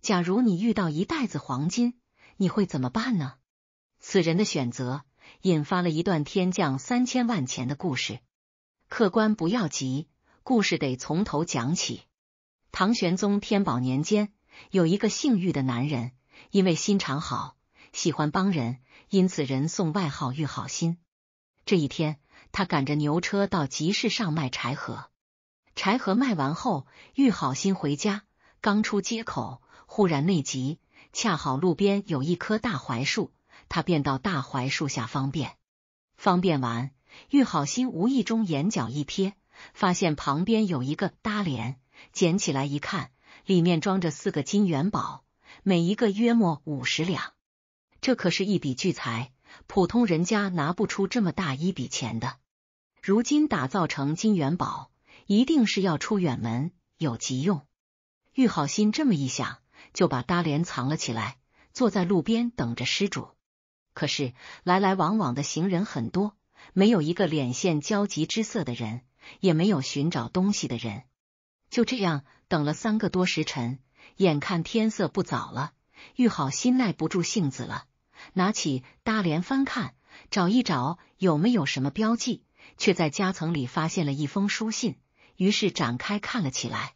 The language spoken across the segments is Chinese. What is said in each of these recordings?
假如你遇到一袋子黄金，你会怎么办呢？此人的选择引发了一段天降三千万钱的故事。客官不要急，故事得从头讲起。唐玄宗天宝年间，有一个姓玉的男人，因为心肠好，喜欢帮人，因此人送外号“玉好心”。这一天，他赶着牛车到集市上卖柴禾。柴禾卖完后，玉好心回家，刚出街口。忽然内急，恰好路边有一棵大槐树，他便到大槐树下方便。方便完，玉好心无意中眼角一瞥，发现旁边有一个褡裢，捡起来一看，里面装着四个金元宝，每一个约莫五十两。这可是一笔巨财，普通人家拿不出这么大一笔钱的。如今打造成金元宝，一定是要出远门有急用。玉好心这么一想。就把搭裢藏了起来，坐在路边等着失主。可是来来往往的行人很多，没有一个脸现焦急之色的人，也没有寻找东西的人。就这样等了三个多时辰，眼看天色不早了，玉好心耐不住性子了，拿起搭裢翻看，找一找有没有什么标记，却在夹层里发现了一封书信，于是展开看了起来。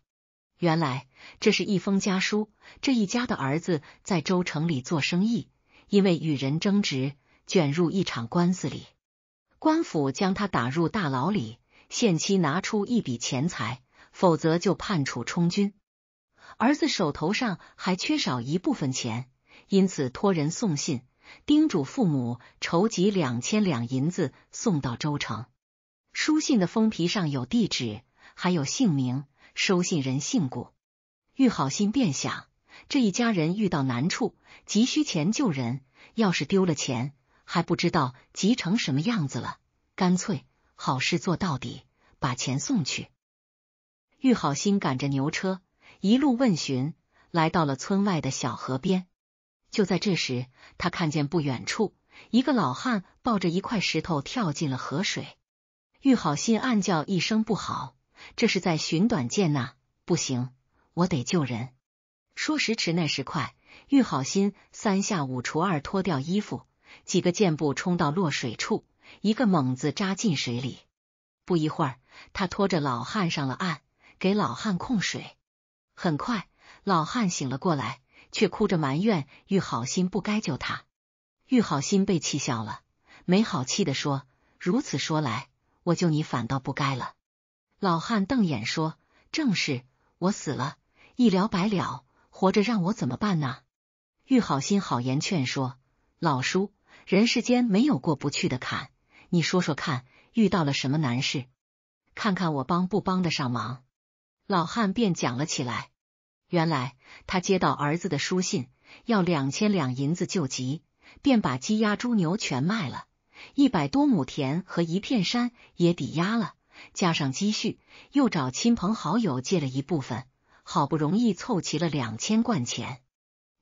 原来。这是一封家书。这一家的儿子在州城里做生意，因为与人争执，卷入一场官司里，官府将他打入大牢里，限期拿出一笔钱财，否则就判处充军。儿子手头上还缺少一部分钱，因此托人送信，叮嘱父母筹集两千两银子送到州城。书信的封皮上有地址，还有姓名，收信人姓谷。玉好心便想，这一家人遇到难处，急需钱救人，要是丢了钱，还不知道急成什么样子了。干脆好事做到底，把钱送去。玉好心赶着牛车，一路问询，来到了村外的小河边。就在这时，他看见不远处一个老汉抱着一块石头跳进了河水。玉好心暗叫一声不好，这是在寻短见呐！不行。我得救人。说时迟，那时快，玉好心三下五除二脱掉衣服，几个箭步冲到落水处，一个猛子扎进水里。不一会儿，他拖着老汉上了岸，给老汉控水。很快，老汉醒了过来，却哭着埋怨玉好心不该救他。玉好心被气笑了，没好气的说：“如此说来，我救你反倒不该了。”老汉瞪眼说：“正是，我死了。”一了百了，活着让我怎么办呢？玉好心好言劝说老叔：“人世间没有过不去的坎，你说说看，遇到了什么难事？看看我帮不帮得上忙。”老汉便讲了起来。原来他接到儿子的书信，要两千两银子救急，便把鸡鸭猪牛全卖了，一百多亩田和一片山也抵押了，加上积蓄，又找亲朋好友借了一部分。好不容易凑齐了两千贯钱，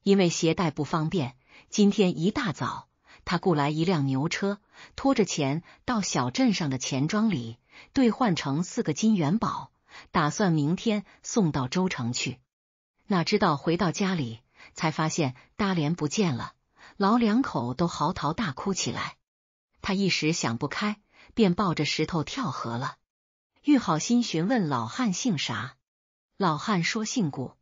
因为携带不方便，今天一大早他雇来一辆牛车，拖着钱到小镇上的钱庄里兑换成四个金元宝，打算明天送到州城去。哪知道回到家里才发现大裢不见了，老两口都嚎啕大哭起来。他一时想不开，便抱着石头跳河了。玉好心询问老汉姓啥。老汉说姓顾，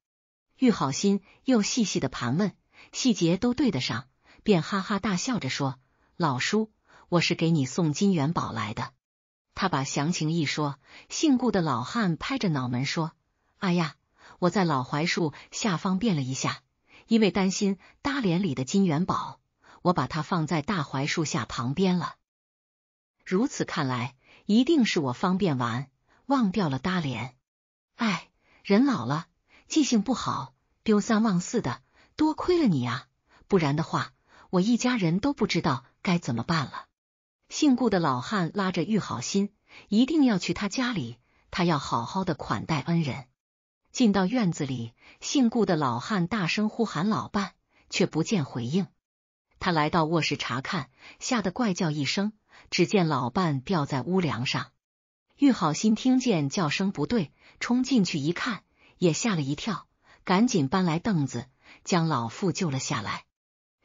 玉好心又细细的盘问，细节都对得上，便哈哈大笑着说：“老叔，我是给你送金元宝来的。”他把详情一说，姓顾的老汉拍着脑门说：“哎呀，我在老槐树下方便了一下，因为担心大连里的金元宝，我把它放在大槐树下旁边了。如此看来，一定是我方便完忘掉了搭连。哎。”人老了，记性不好，丢三忘四的。多亏了你啊，不然的话，我一家人都不知道该怎么办了。姓顾的老汉拉着玉好心，一定要去他家里，他要好好的款待恩人。进到院子里，姓顾的老汉大声呼喊老伴，却不见回应。他来到卧室查看，吓得怪叫一声，只见老伴吊在屋梁上。玉好心听见叫声不对。冲进去一看，也吓了一跳，赶紧搬来凳子，将老妇救了下来。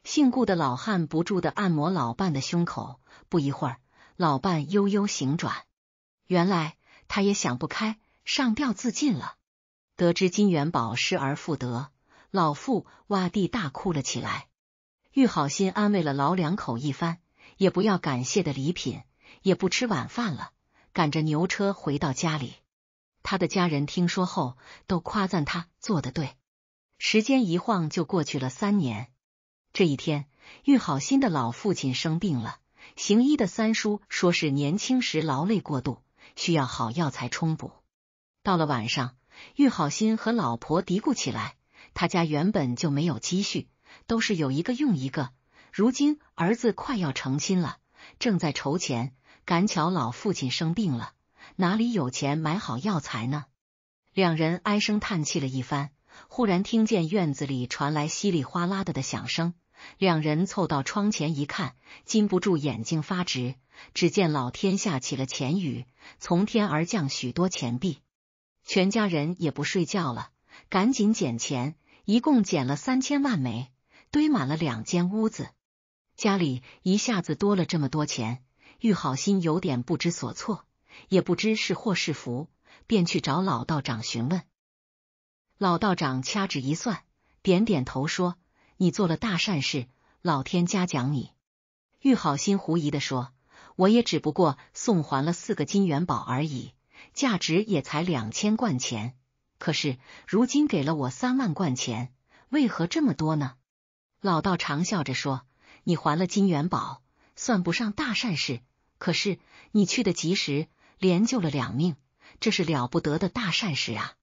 姓顾的老汉不住的按摩老伴的胸口，不一会儿，老伴悠悠醒转。原来他也想不开，上吊自尽了。得知金元宝失而复得，老妇哇地大哭了起来。玉好心安慰了老两口一番，也不要感谢的礼品，也不吃晚饭了，赶着牛车回到家里。他的家人听说后，都夸赞他做的对。时间一晃就过去了三年。这一天，玉好心的老父亲生病了。行医的三叔说是年轻时劳累过度，需要好药材充补。到了晚上，玉好心和老婆嘀咕起来：他家原本就没有积蓄，都是有一个用一个。如今儿子快要成亲了，正在筹钱，赶巧老父亲生病了。哪里有钱买好药材呢？两人唉声叹气了一番，忽然听见院子里传来稀里哗啦的的响声。两人凑到窗前一看，禁不住眼睛发直。只见老天下起了钱雨，从天而降许多钱币。全家人也不睡觉了，赶紧捡钱，一共捡了三千万枚，堆满了两间屋子。家里一下子多了这么多钱，玉好心有点不知所措。也不知是祸是福，便去找老道长询问。老道长掐指一算，点点头说：“你做了大善事，老天嘉奖你。”玉好心狐疑的说：“我也只不过送还了四个金元宝而已，价值也才两千贯钱。可是如今给了我三万贯钱，为何这么多呢？”老道长笑着说：“你还了金元宝，算不上大善事，可是你去的及时。”连救了两命，这是了不得的大善事啊！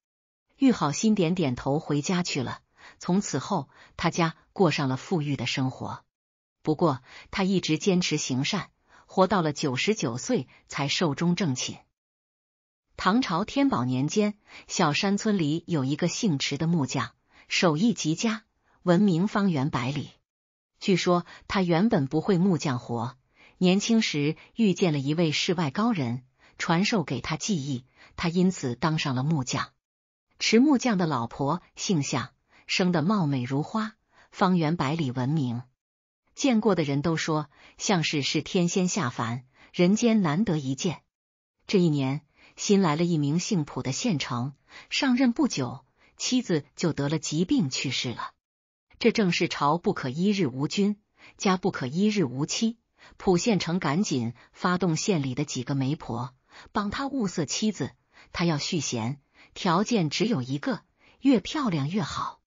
玉好心点点头，回家去了。从此后，他家过上了富裕的生活。不过，他一直坚持行善，活到了九十九岁才寿终正寝。唐朝天宝年间，小山村里有一个姓池的木匠，手艺极佳，闻名方圆百里。据说他原本不会木匠活，年轻时遇见了一位世外高人。传授给他技艺，他因此当上了木匠。迟木匠的老婆姓向，生得貌美如花，方圆百里闻名。见过的人都说，向氏是天仙下凡，人间难得一见。这一年，新来了一名姓普的县丞，上任不久，妻子就得了疾病去世了。这正是朝不可一日无君，家不可一日无妻。普县城赶紧发动县里的几个媒婆。帮他物色妻子，他要续弦，条件只有一个，越漂亮越好。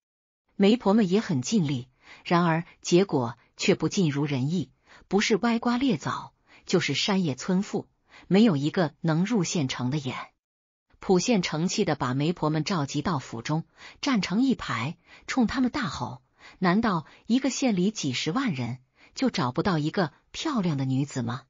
媒婆们也很尽力，然而结果却不尽如人意，不是歪瓜裂枣，就是山野村妇，没有一个能入县城的眼。普县城气的把媒婆们召集到府中，站成一排，冲他们大吼：难道一个县里几十万人就找不到一个漂亮的女子吗？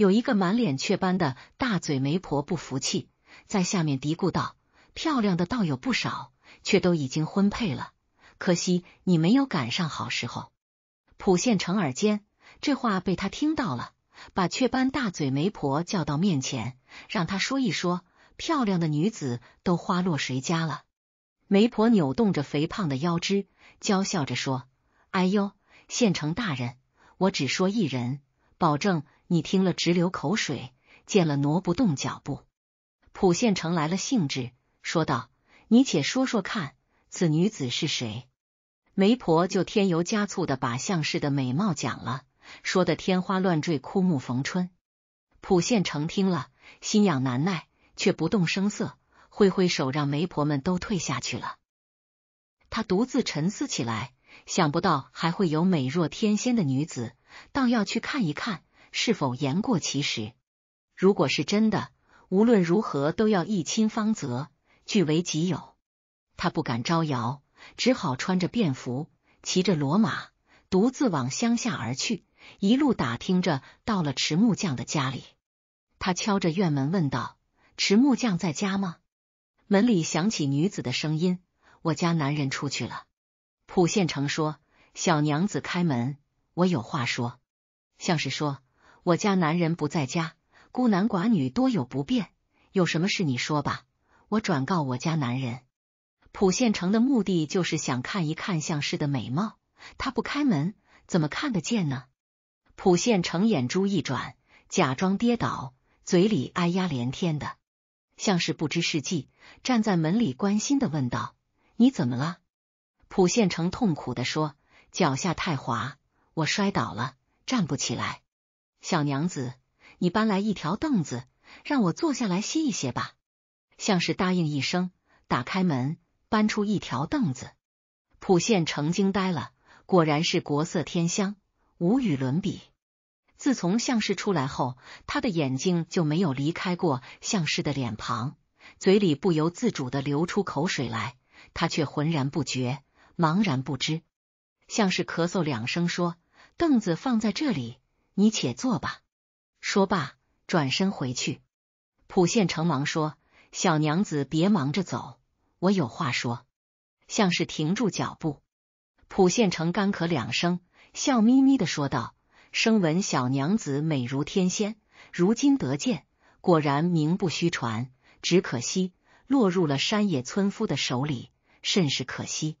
有一个满脸雀斑的大嘴媒婆不服气，在下面嘀咕道：“漂亮的倒有不少，却都已经婚配了。可惜你没有赶上好时候。”普县城耳尖，这话被他听到了，把雀斑大嘴媒婆叫到面前，让他说一说漂亮的女子都花落谁家了。媒婆扭动着肥胖的腰肢，娇笑着说：“哎呦，县城大人，我只说一人，保证。”你听了直流口水，见了挪不动脚步。蒲县城来了兴致，说道：“你且说说看，此女子是谁？”媒婆就添油加醋的把向氏的美貌讲了，说的天花乱坠，枯木逢春。蒲县城听了心痒难耐，却不动声色，挥挥手让媒婆们都退下去了。他独自沉思起来，想不到还会有美若天仙的女子，倒要去看一看。是否言过其实？如果是真的，无论如何都要一亲芳泽，据为己有。他不敢招摇，只好穿着便服，骑着骡马，独自往乡下而去。一路打听着，到了迟木匠的家里，他敲着院门问道：“迟木匠在家吗？”门里响起女子的声音：“我家男人出去了。”普县城说：“小娘子，开门，我有话说。”像是说。我家男人不在家，孤男寡女多有不便。有什么事你说吧，我转告我家男人。普县城的目的就是想看一看向氏的美貌，他不开门，怎么看得见呢？普县城眼珠一转，假装跌倒，嘴里哎呀连天的。像氏不知是计，站在门里关心的问道：“你怎么了？”普县城痛苦的说：“脚下太滑，我摔倒了，站不起来。”小娘子，你搬来一条凳子，让我坐下来歇一歇吧。像氏答应一声，打开门，搬出一条凳子。普县成惊呆了，果然是国色天香，无与伦比。自从相氏出来后，他的眼睛就没有离开过相氏的脸庞，嘴里不由自主的流出口水来，他却浑然不觉，茫然不知。像氏咳嗽两声，说：“凳子放在这里。”你且坐吧。说罢，转身回去。蒲县城忙说：“小娘子，别忙着走，我有话说。”像是停住脚步。蒲县城干咳两声，笑眯眯的说道：“生闻小娘子美如天仙，如今得见，果然名不虚传。只可惜落入了山野村夫的手里，甚是可惜。”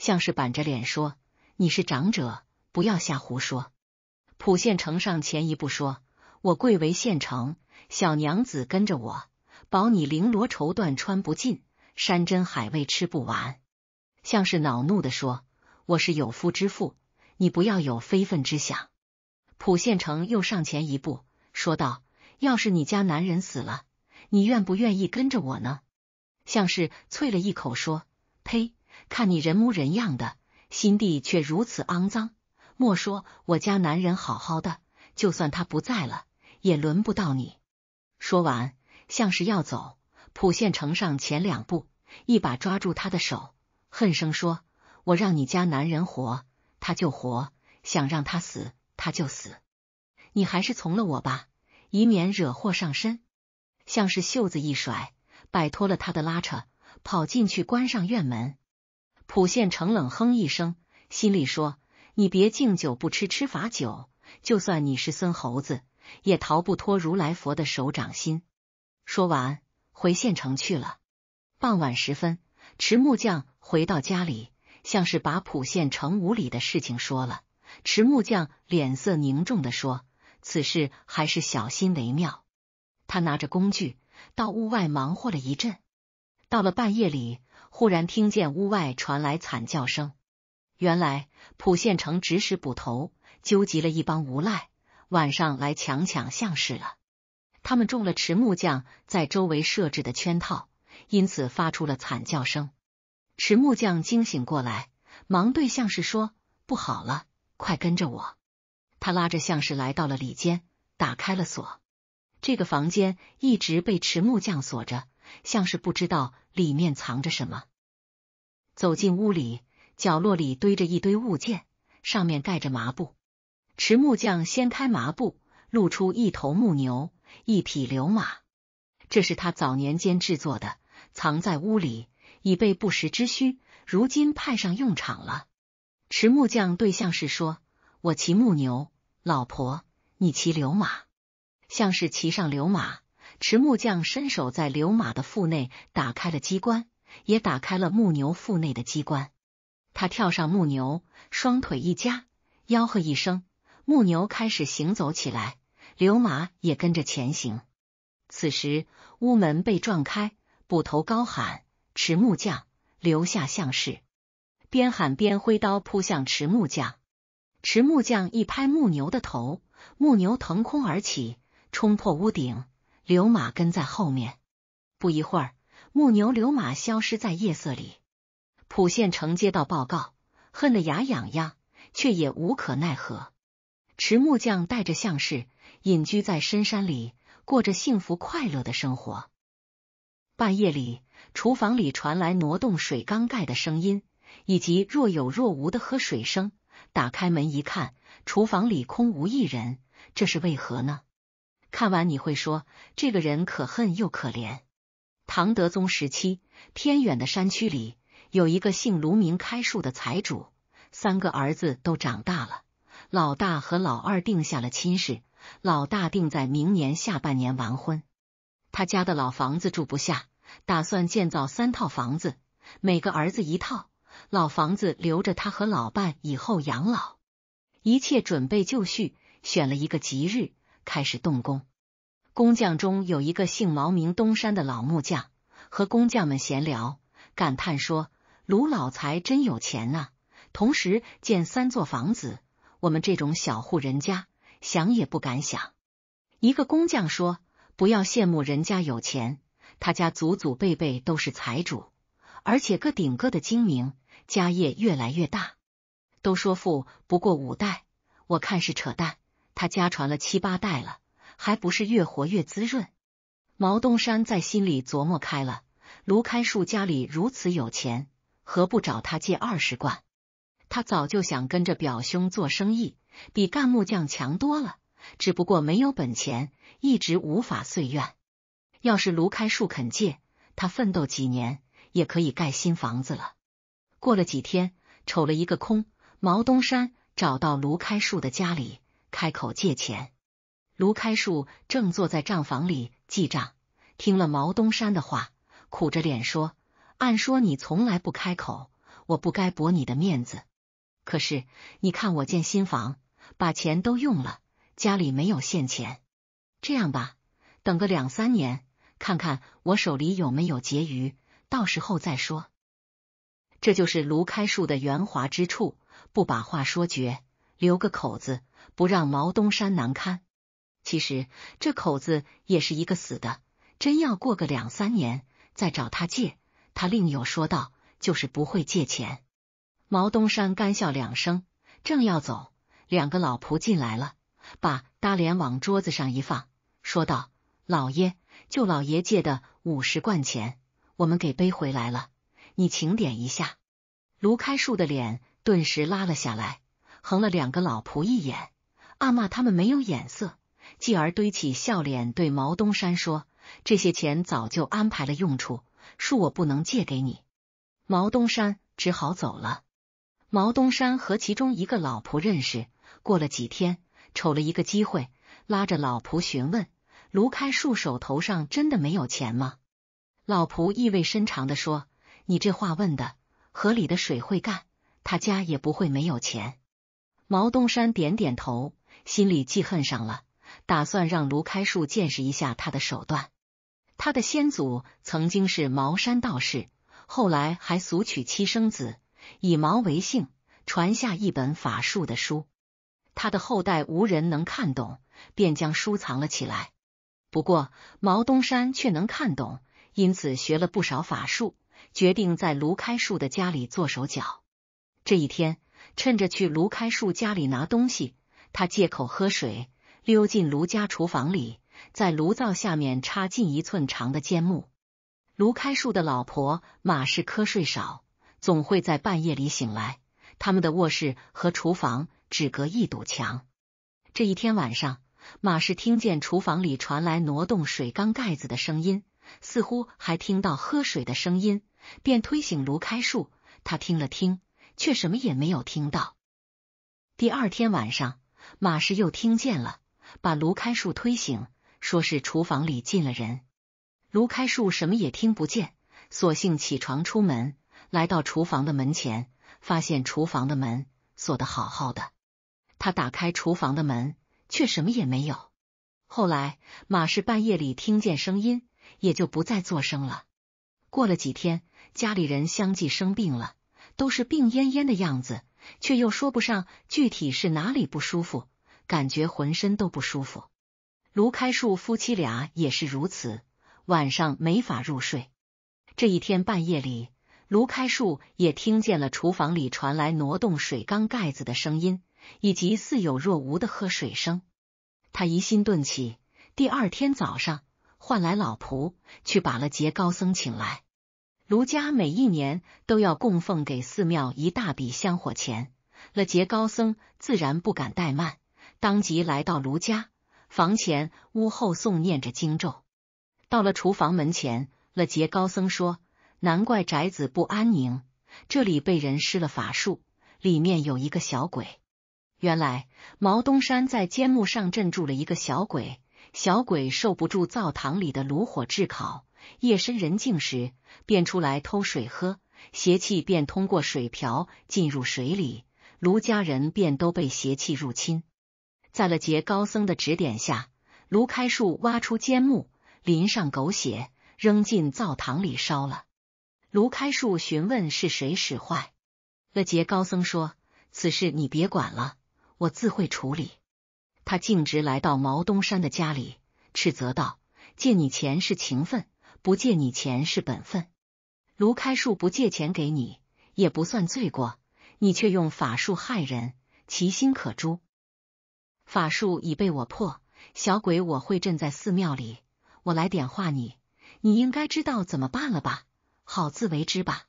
像是板着脸说：“你是长者，不要瞎胡说。”普县城上前一步说：“我贵为县城小娘子，跟着我，保你绫罗绸缎穿不尽，山珍海味吃不完。”像是恼怒的说：“我是有夫之妇，你不要有非分之想。”普县城又上前一步说道：“要是你家男人死了，你愿不愿意跟着我呢？”像是啐了一口说：“呸！看你人模人样的，心地却如此肮脏。”莫说我家男人好好的，就算他不在了，也轮不到你。说完，像是要走，普县城上前两步，一把抓住他的手，恨声说：“我让你家男人活，他就活；想让他死，他就死。你还是从了我吧，以免惹祸上身。”像是袖子一甩，摆脱了他的拉扯，跑进去关上院门。普县城冷哼一声，心里说。你别敬酒不吃吃罚酒，就算你是孙猴子，也逃不脱如来佛的手掌心。说完，回县城去了。傍晚时分，迟木匠回到家里，像是把普县城无里的事情说了。迟木匠脸色凝重的说：“此事还是小心为妙。”他拿着工具到屋外忙活了一阵，到了半夜里，忽然听见屋外传来惨叫声。原来普县城指使捕头纠集了一帮无赖，晚上来强抢向氏了。他们中了迟木匠在周围设置的圈套，因此发出了惨叫声。迟木匠惊醒过来，忙对向氏说：“不好了，快跟着我！”他拉着向氏来到了里间，打开了锁。这个房间一直被迟木匠锁着，像是不知道里面藏着什么。走进屋里。角落里堆着一堆物件，上面盖着麻布。迟木匠掀开麻布，露出一头木牛、一匹流马。这是他早年间制作的，藏在屋里以备不时之需，如今派上用场了。迟木匠对向氏说：“我骑木牛，老婆你骑流马。”向氏骑上流马，迟木匠伸手在流马的腹内打开了机关，也打开了木牛腹内的机关。他跳上木牛，双腿一夹，吆喝一声，木牛开始行走起来。刘马也跟着前行。此时屋门被撞开，捕头高喊：“迟木匠，留下相士！”边喊边挥刀扑向迟木匠。迟木匠一拍木牛的头，木牛腾空而起，冲破屋顶。刘马跟在后面。不一会儿，木牛刘马消失在夜色里。蒲县城接到报告，恨得牙痒痒，却也无可奈何。迟木匠带着相氏隐居在深山里，过着幸福快乐的生活。半夜里，厨房里传来挪动水缸盖的声音，以及若有若无的喝水声。打开门一看，厨房里空无一人，这是为何呢？看完你会说，这个人可恨又可怜。唐德宗时期，偏远的山区里。有一个姓卢名开树的财主，三个儿子都长大了。老大和老二定下了亲事，老大定在明年下半年完婚。他家的老房子住不下，打算建造三套房子，每个儿子一套，老房子留着他和老伴以后养老。一切准备就绪，选了一个吉日开始动工。工匠中有一个姓毛名东山的老木匠，和工匠们闲聊，感叹说。卢老财真有钱啊！同时建三座房子，我们这种小户人家想也不敢想。一个工匠说：“不要羡慕人家有钱，他家祖祖辈辈都是财主，而且个顶个的精明，家业越来越大。都说富不过五代，我看是扯淡，他家传了七八代了，还不是越活越滋润。”毛东山在心里琢磨开了：卢开树家里如此有钱。何不找他借二十贯？他早就想跟着表兄做生意，比干木匠强多了，只不过没有本钱，一直无法遂愿。要是卢开树肯借，他奋斗几年也可以盖新房子了。过了几天，瞅了一个空，毛东山找到卢开树的家里，开口借钱。卢开树正坐在账房里记账，听了毛东山的话，苦着脸说。按说你从来不开口，我不该驳你的面子。可是你看我建新房，把钱都用了，家里没有现钱。这样吧，等个两三年，看看我手里有没有结余，到时候再说。这就是卢开树的圆滑之处，不把话说绝，留个口子，不让毛东山难堪。其实这口子也是一个死的，真要过个两三年再找他借。他另有说道，就是不会借钱。毛东山干笑两声，正要走，两个老仆进来了，把大脸往桌子上一放，说道：“老爷，就老爷借的五十贯钱，我们给背回来了，你请点一下。”卢开树的脸顿时拉了下来，横了两个老仆一眼，暗骂他们没有眼色，继而堆起笑脸对毛东山说：“这些钱早就安排了用处。”恕我不能借给你，毛东山只好走了。毛东山和其中一个老仆认识，过了几天，瞅了一个机会，拉着老仆询问：卢开树手头上真的没有钱吗？老仆意味深长的说：你这话问的，河里的水会干，他家也不会没有钱。毛东山点点头，心里记恨上了，打算让卢开树见识一下他的手段。他的先祖曾经是茅山道士，后来还俗娶妻生子，以茅为姓，传下一本法术的书。他的后代无人能看懂，便将书藏了起来。不过毛东山却能看懂，因此学了不少法术，决定在卢开树的家里做手脚。这一天，趁着去卢开树家里拿东西，他借口喝水，溜进卢家厨房里。在炉灶下面插进一寸长的尖木。卢开树的老婆马氏瞌睡少，总会在半夜里醒来。他们的卧室和厨房只隔一堵墙。这一天晚上，马氏听见厨房里传来挪动水缸盖子的声音，似乎还听到喝水的声音，便推醒卢开树。他听了听，却什么也没有听到。第二天晚上，马氏又听见了，把卢开树推醒。说是厨房里进了人，卢开树什么也听不见，索性起床出门，来到厨房的门前，发现厨房的门锁得好好的。他打开厨房的门，却什么也没有。后来马氏半夜里听见声音，也就不再作声了。过了几天，家里人相继生病了，都是病恹恹的样子，却又说不上具体是哪里不舒服，感觉浑身都不舒服。卢开树夫妻俩也是如此，晚上没法入睡。这一天半夜里，卢开树也听见了厨房里传来挪动水缸盖子的声音，以及似有若无的喝水声。他疑心顿起，第二天早上唤来老仆去把了杰高僧请来。卢家每一年都要供奉给寺庙一大笔香火钱，了杰高僧自然不敢怠慢，当即来到卢家。房前屋后诵念着经咒，到了厨房门前，了杰高僧说：“难怪宅子不安宁，这里被人施了法术，里面有一个小鬼。原来毛东山在尖木上镇住了一个小鬼，小鬼受不住灶堂里的炉火炙烤，夜深人静时便出来偷水喝，邪气便通过水瓢进入水里，卢家人便都被邪气入侵。”在了杰高僧的指点下，卢开树挖出尖木，淋上狗血，扔进灶堂里烧了。卢开树询问是谁使坏了，杰高僧说：“此事你别管了，我自会处理。”他径直来到毛东山的家里，斥责道：“借你钱是情分，不借你钱是本分。卢开树不借钱给你，也不算罪过，你却用法术害人，其心可诛。”法术已被我破，小鬼，我会镇在寺庙里。我来点化你，你应该知道怎么办了吧？好自为之吧。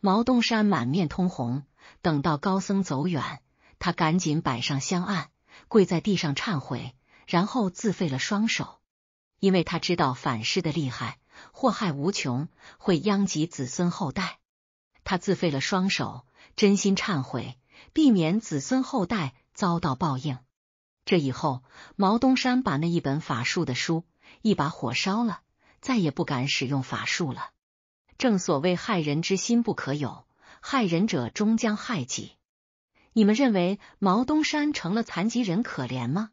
毛东山满面通红，等到高僧走远，他赶紧摆上香案，跪在地上忏悔，然后自废了双手，因为他知道反噬的厉害，祸害无穷，会殃及子孙后代。他自废了双手，真心忏悔，避免子孙后代遭到报应。这以后，毛东山把那一本法术的书一把火烧了，再也不敢使用法术了。正所谓害人之心不可有，害人者终将害己。你们认为毛东山成了残疾人可怜吗？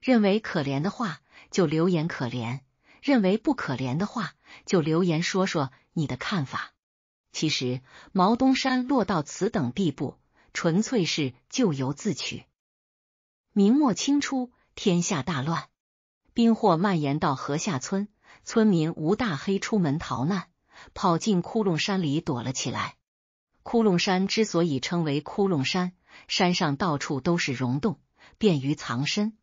认为可怜的话，就留言可怜；认为不可怜的话，就留言说说你的看法。其实，毛东山落到此等地步，纯粹是咎由自取。明末清初，天下大乱，兵祸蔓延到河下村，村民吴大黑出门逃难，跑进窟窿山里躲了起来。窟窿山之所以称为窟窿山，山上到处都是溶洞，便于藏身。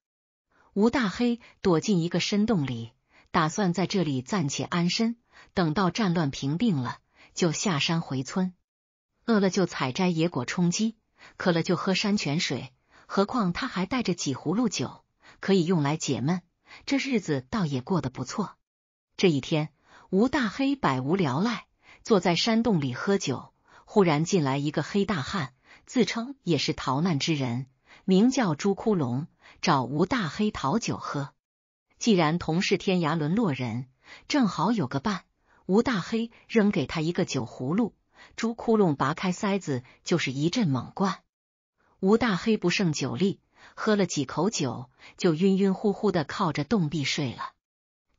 吴大黑躲进一个深洞里，打算在这里暂且安身，等到战乱平定了，就下山回村。饿了就采摘野果充饥，渴了就喝山泉水。何况他还带着几葫芦酒，可以用来解闷。这日子倒也过得不错。这一天，吴大黑百无聊赖，坐在山洞里喝酒。忽然进来一个黑大汉，自称也是逃难之人，名叫朱窟窿，找吴大黑讨酒喝。既然同是天涯沦落人，正好有个伴。吴大黑扔给他一个酒葫芦，朱窟窿拔开塞子，就是一阵猛灌。吴大黑不胜酒力，喝了几口酒，就晕晕乎乎的靠着洞壁睡了。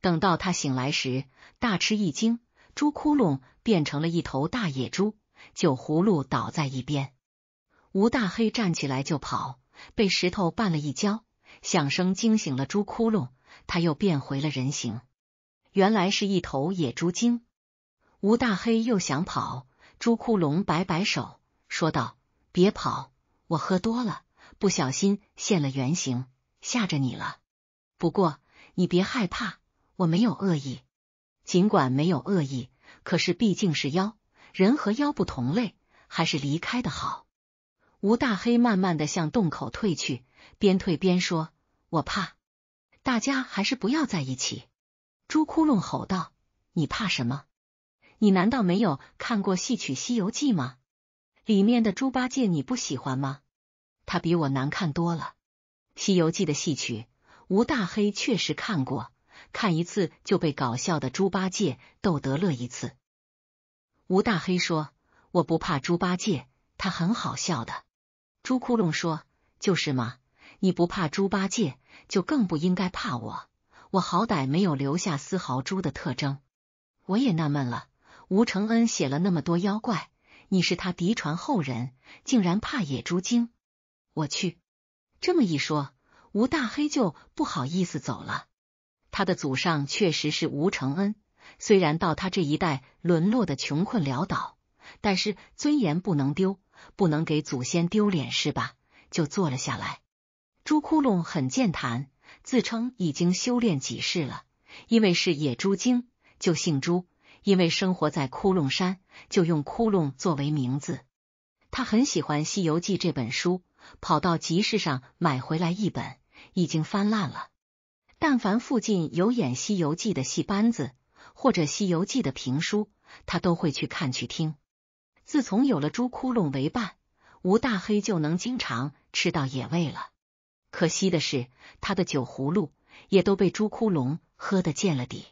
等到他醒来时，大吃一惊，猪窟窿变成了一头大野猪，酒葫芦倒在一边。吴大黑站起来就跑，被石头绊了一跤，响声惊醒了猪窟窿，他又变回了人形，原来是一头野猪精。吴大黑又想跑，猪窟窿摆摆手，说道：“别跑。”我喝多了，不小心现了原形，吓着你了。不过你别害怕，我没有恶意。尽管没有恶意，可是毕竟是妖，人和妖不同类，还是离开的好。吴大黑慢慢的向洞口退去，边退边说：“我怕。”大家还是不要在一起。猪窟窿吼道：“你怕什么？你难道没有看过戏曲《西游记》吗？”里面的猪八戒你不喜欢吗？他比我难看多了。《西游记》的戏曲，吴大黑确实看过，看一次就被搞笑的猪八戒逗得乐一次。吴大黑说：“我不怕猪八戒，他很好笑的。”猪窟窿说：“就是嘛，你不怕猪八戒，就更不应该怕我。我好歹没有留下丝毫猪的特征。”我也纳闷了，吴承恩写了那么多妖怪。你是他嫡传后人，竟然怕野猪精！我去，这么一说，吴大黑就不好意思走了。他的祖上确实是吴承恩，虽然到他这一代沦落的穷困潦倒，但是尊严不能丢，不能给祖先丢脸是吧？就坐了下来。猪窟窿很健谈，自称已经修炼几世了，因为是野猪精，就姓朱。因为生活在窟窿山，就用窟窿作为名字。他很喜欢《西游记》这本书，跑到集市上买回来一本，已经翻烂了。但凡附近有演《西游记》的戏班子或者《西游记》的评书，他都会去看去听。自从有了猪窟窿为伴，吴大黑就能经常吃到野味了。可惜的是，他的酒葫芦也都被猪窟窿喝得见了底。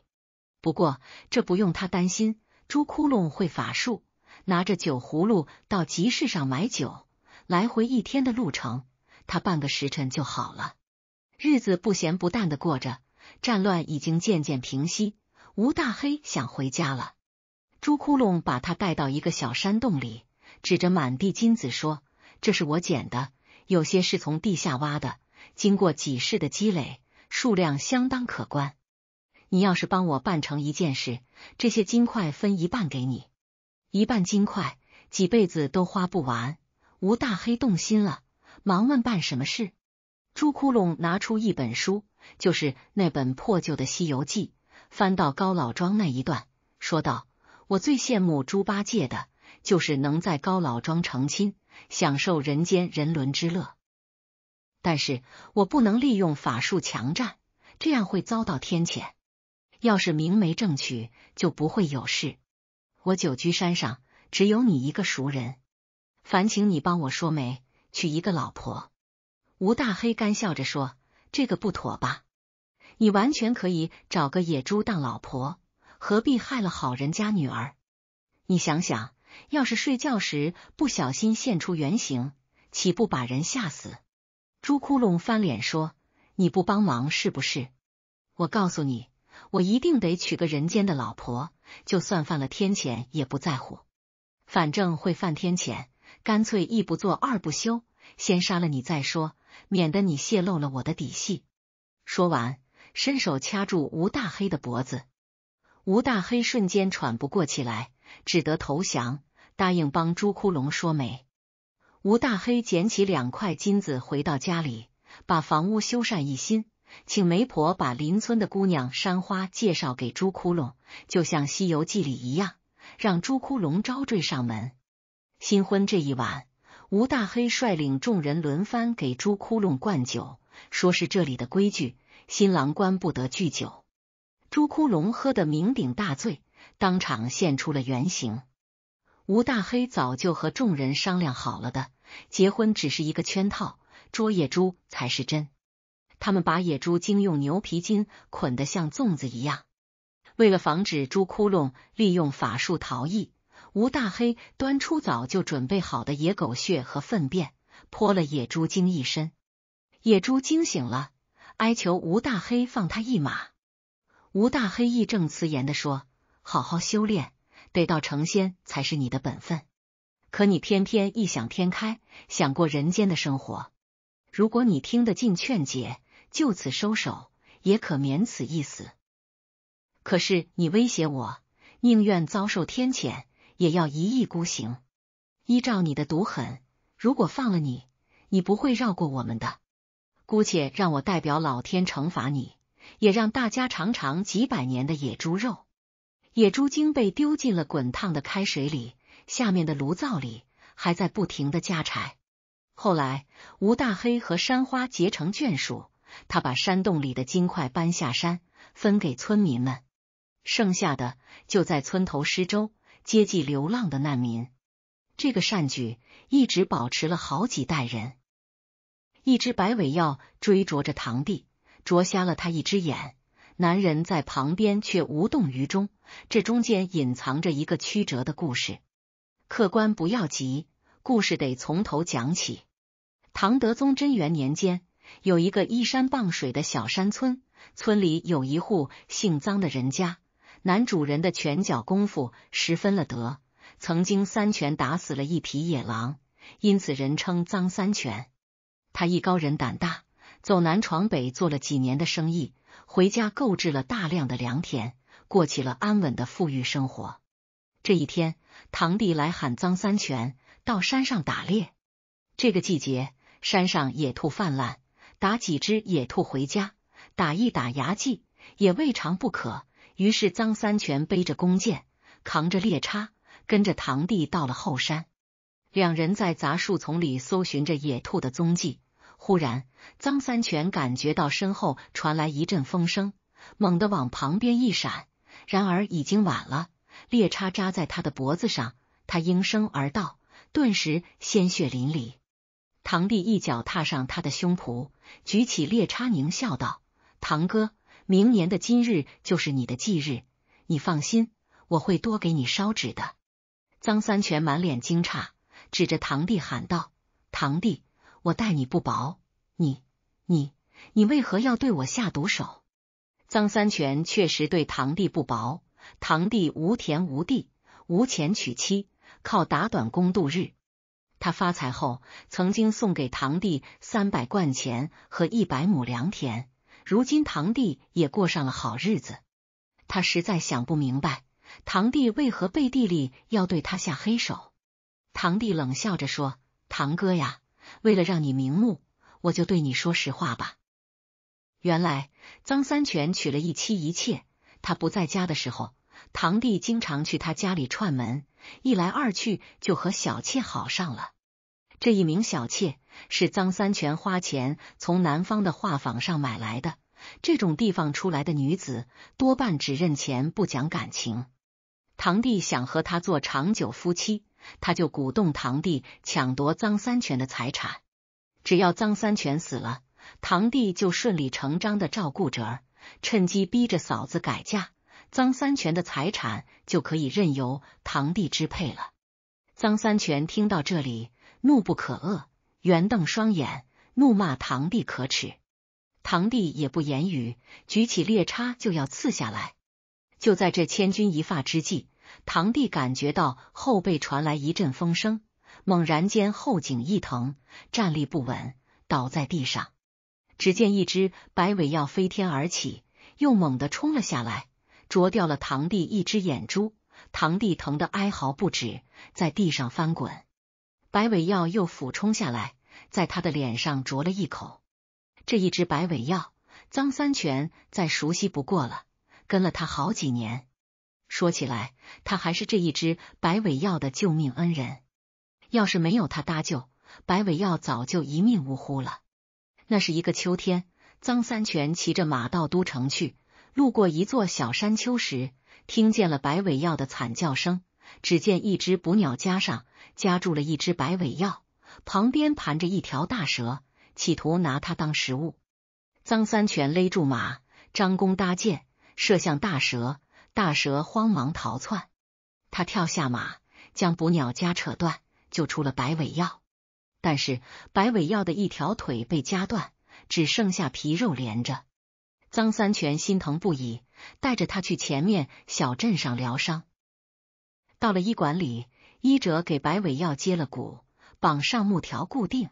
不过这不用他担心，猪窟窿会法术，拿着酒葫芦到集市上买酒，来回一天的路程，他半个时辰就好了。日子不咸不淡的过着，战乱已经渐渐平息，吴大黑想回家了。猪窟窿把他带到一个小山洞里，指着满地金子说：“这是我捡的，有些是从地下挖的，经过几世的积累，数量相当可观。”你要是帮我办成一件事，这些金块分一半给你，一半金块几辈子都花不完。吴大黑动心了，忙问办什么事。朱窟窿拿出一本书，就是那本破旧的《西游记》，翻到高老庄那一段，说道：“我最羡慕猪八戒的，就是能在高老庄成亲，享受人间人伦之乐。但是我不能利用法术强占，这样会遭到天谴。”要是明媒正娶就不会有事。我久居山上，只有你一个熟人，烦请你帮我说媒，娶一个老婆。吴大黑干笑着说：“这个不妥吧？你完全可以找个野猪当老婆，何必害了好人家女儿？你想想，要是睡觉时不小心现出原形，岂不把人吓死？”猪窟窿翻脸说：“你不帮忙是不是？我告诉你。”我一定得娶个人间的老婆，就算犯了天谴也不在乎。反正会犯天谴，干脆一不做二不休，先杀了你再说，免得你泄露了我的底细。说完，伸手掐住吴大黑的脖子，吴大黑瞬间喘不过气来，只得投降，答应帮朱窟窿说媒。吴大黑捡起两块金子，回到家里，把房屋修缮一新。请媒婆把邻村的姑娘山花介绍给朱窟窿，就像《西游记》里一样，让朱窟窿招赘上门。新婚这一晚，吴大黑率领众人轮番给朱窟窿灌酒，说是这里的规矩，新郎官不得拒酒。朱窟窿喝得酩酊大醉，当场现出了原形。吴大黑早就和众人商量好了的，结婚只是一个圈套，捉野猪才是真。他们把野猪精用牛皮筋捆得像粽子一样，为了防止猪窟窿利用法术逃逸，吴大黑端出早就准备好的野狗血和粪便，泼了野猪精一身。野猪惊醒了，哀求吴大黑放他一马。吴大黑义正辞严的说：“好好修炼，得到成仙才是你的本分。可你偏偏异想天开，想过人间的生活。如果你听得进劝解。”就此收手，也可免此一死。可是你威胁我，宁愿遭受天谴，也要一意孤行。依照你的毒狠，如果放了你，你不会绕过我们的。姑且让我代表老天惩罚你，也让大家尝尝几百年的野猪肉。野猪精被丢进了滚烫的开水里，下面的炉灶里还在不停的加柴。后来，吴大黑和山花结成眷属。他把山洞里的金块搬下山，分给村民们，剩下的就在村头施粥，接济流浪的难民。这个善举一直保持了好几代人。一只白尾鹞追逐着堂弟，啄瞎了他一只眼。男人在旁边却无动于衷。这中间隐藏着一个曲折的故事。客官不要急，故事得从头讲起。唐德宗贞元年间。有一个依山傍水的小山村，村里有一户姓张的人家，男主人的拳脚功夫十分了得，曾经三拳打死了一匹野狼，因此人称张三拳。他艺高人胆大，走南闯北做了几年的生意，回家购置了大量的良田，过起了安稳的富裕生活。这一天，堂弟来喊张三拳到山上打猎。这个季节，山上野兔泛滥。打几只野兔回家，打一打牙祭也未尝不可。于是张三全背着弓箭，扛着猎叉，跟着堂弟到了后山。两人在杂树丛里搜寻着野兔的踪迹。忽然，张三全感觉到身后传来一阵风声，猛地往旁边一闪，然而已经晚了，猎叉扎在他的脖子上。他应声而倒，顿时鲜血淋漓。堂弟一脚踏上他的胸脯，举起猎叉，狞笑道：“堂哥，明年的今日就是你的忌日，你放心，我会多给你烧纸的。”张三全满脸惊诧，指着堂弟喊道：“堂弟，我待你不薄，你、你、你为何要对我下毒手？”张三全确实对堂弟不薄，堂弟无田无地，无钱娶妻，靠打短工度日。他发财后，曾经送给堂弟三百贯钱和一百亩良田。如今堂弟也过上了好日子，他实在想不明白，堂弟为何背地里要对他下黑手。堂弟冷笑着说：“堂哥呀，为了让你瞑目，我就对你说实话吧。原来张三全娶了一妻一妾，他不在家的时候，堂弟经常去他家里串门。”一来二去就和小妾好上了。这一名小妾是张三全花钱从南方的画舫上买来的。这种地方出来的女子多半只认钱不讲感情。堂弟想和她做长久夫妻，他就鼓动堂弟抢夺张三全的财产。只要张三全死了，堂弟就顺理成章的照顾侄儿，趁机逼着嫂子改嫁。臧三全的财产就可以任由堂弟支配了。臧三全听到这里，怒不可遏，圆瞪双眼，怒骂堂弟可耻。堂弟也不言语，举起猎叉就要刺下来。就在这千钧一发之际，堂弟感觉到后背传来一阵风声，猛然间后颈一疼，站立不稳，倒在地上。只见一只白尾鹞飞天而起，又猛地冲了下来。啄掉了堂弟一只眼珠，堂弟疼得哀嚎不止，在地上翻滚。白尾药又俯冲下来，在他的脸上啄了一口。这一只白尾药，张三全再熟悉不过了，跟了他好几年。说起来，他还是这一只白尾药的救命恩人，要是没有他搭救，白尾药早就一命呜呼了。那是一个秋天，张三全骑着马到都城去。路过一座小山丘时，听见了白尾药的惨叫声。只见一只捕鸟夹上夹住了一只白尾药，旁边盘着一条大蛇，企图拿它当食物。张三全勒住马，张弓搭箭，射向大蛇。大蛇慌忙逃窜，他跳下马，将捕鸟夹扯断，救出了白尾药。但是白尾药的一条腿被夹断，只剩下皮肉连着。张三全心疼不已，带着他去前面小镇上疗伤。到了医馆里，医者给白尾药接了骨，绑上木条固定。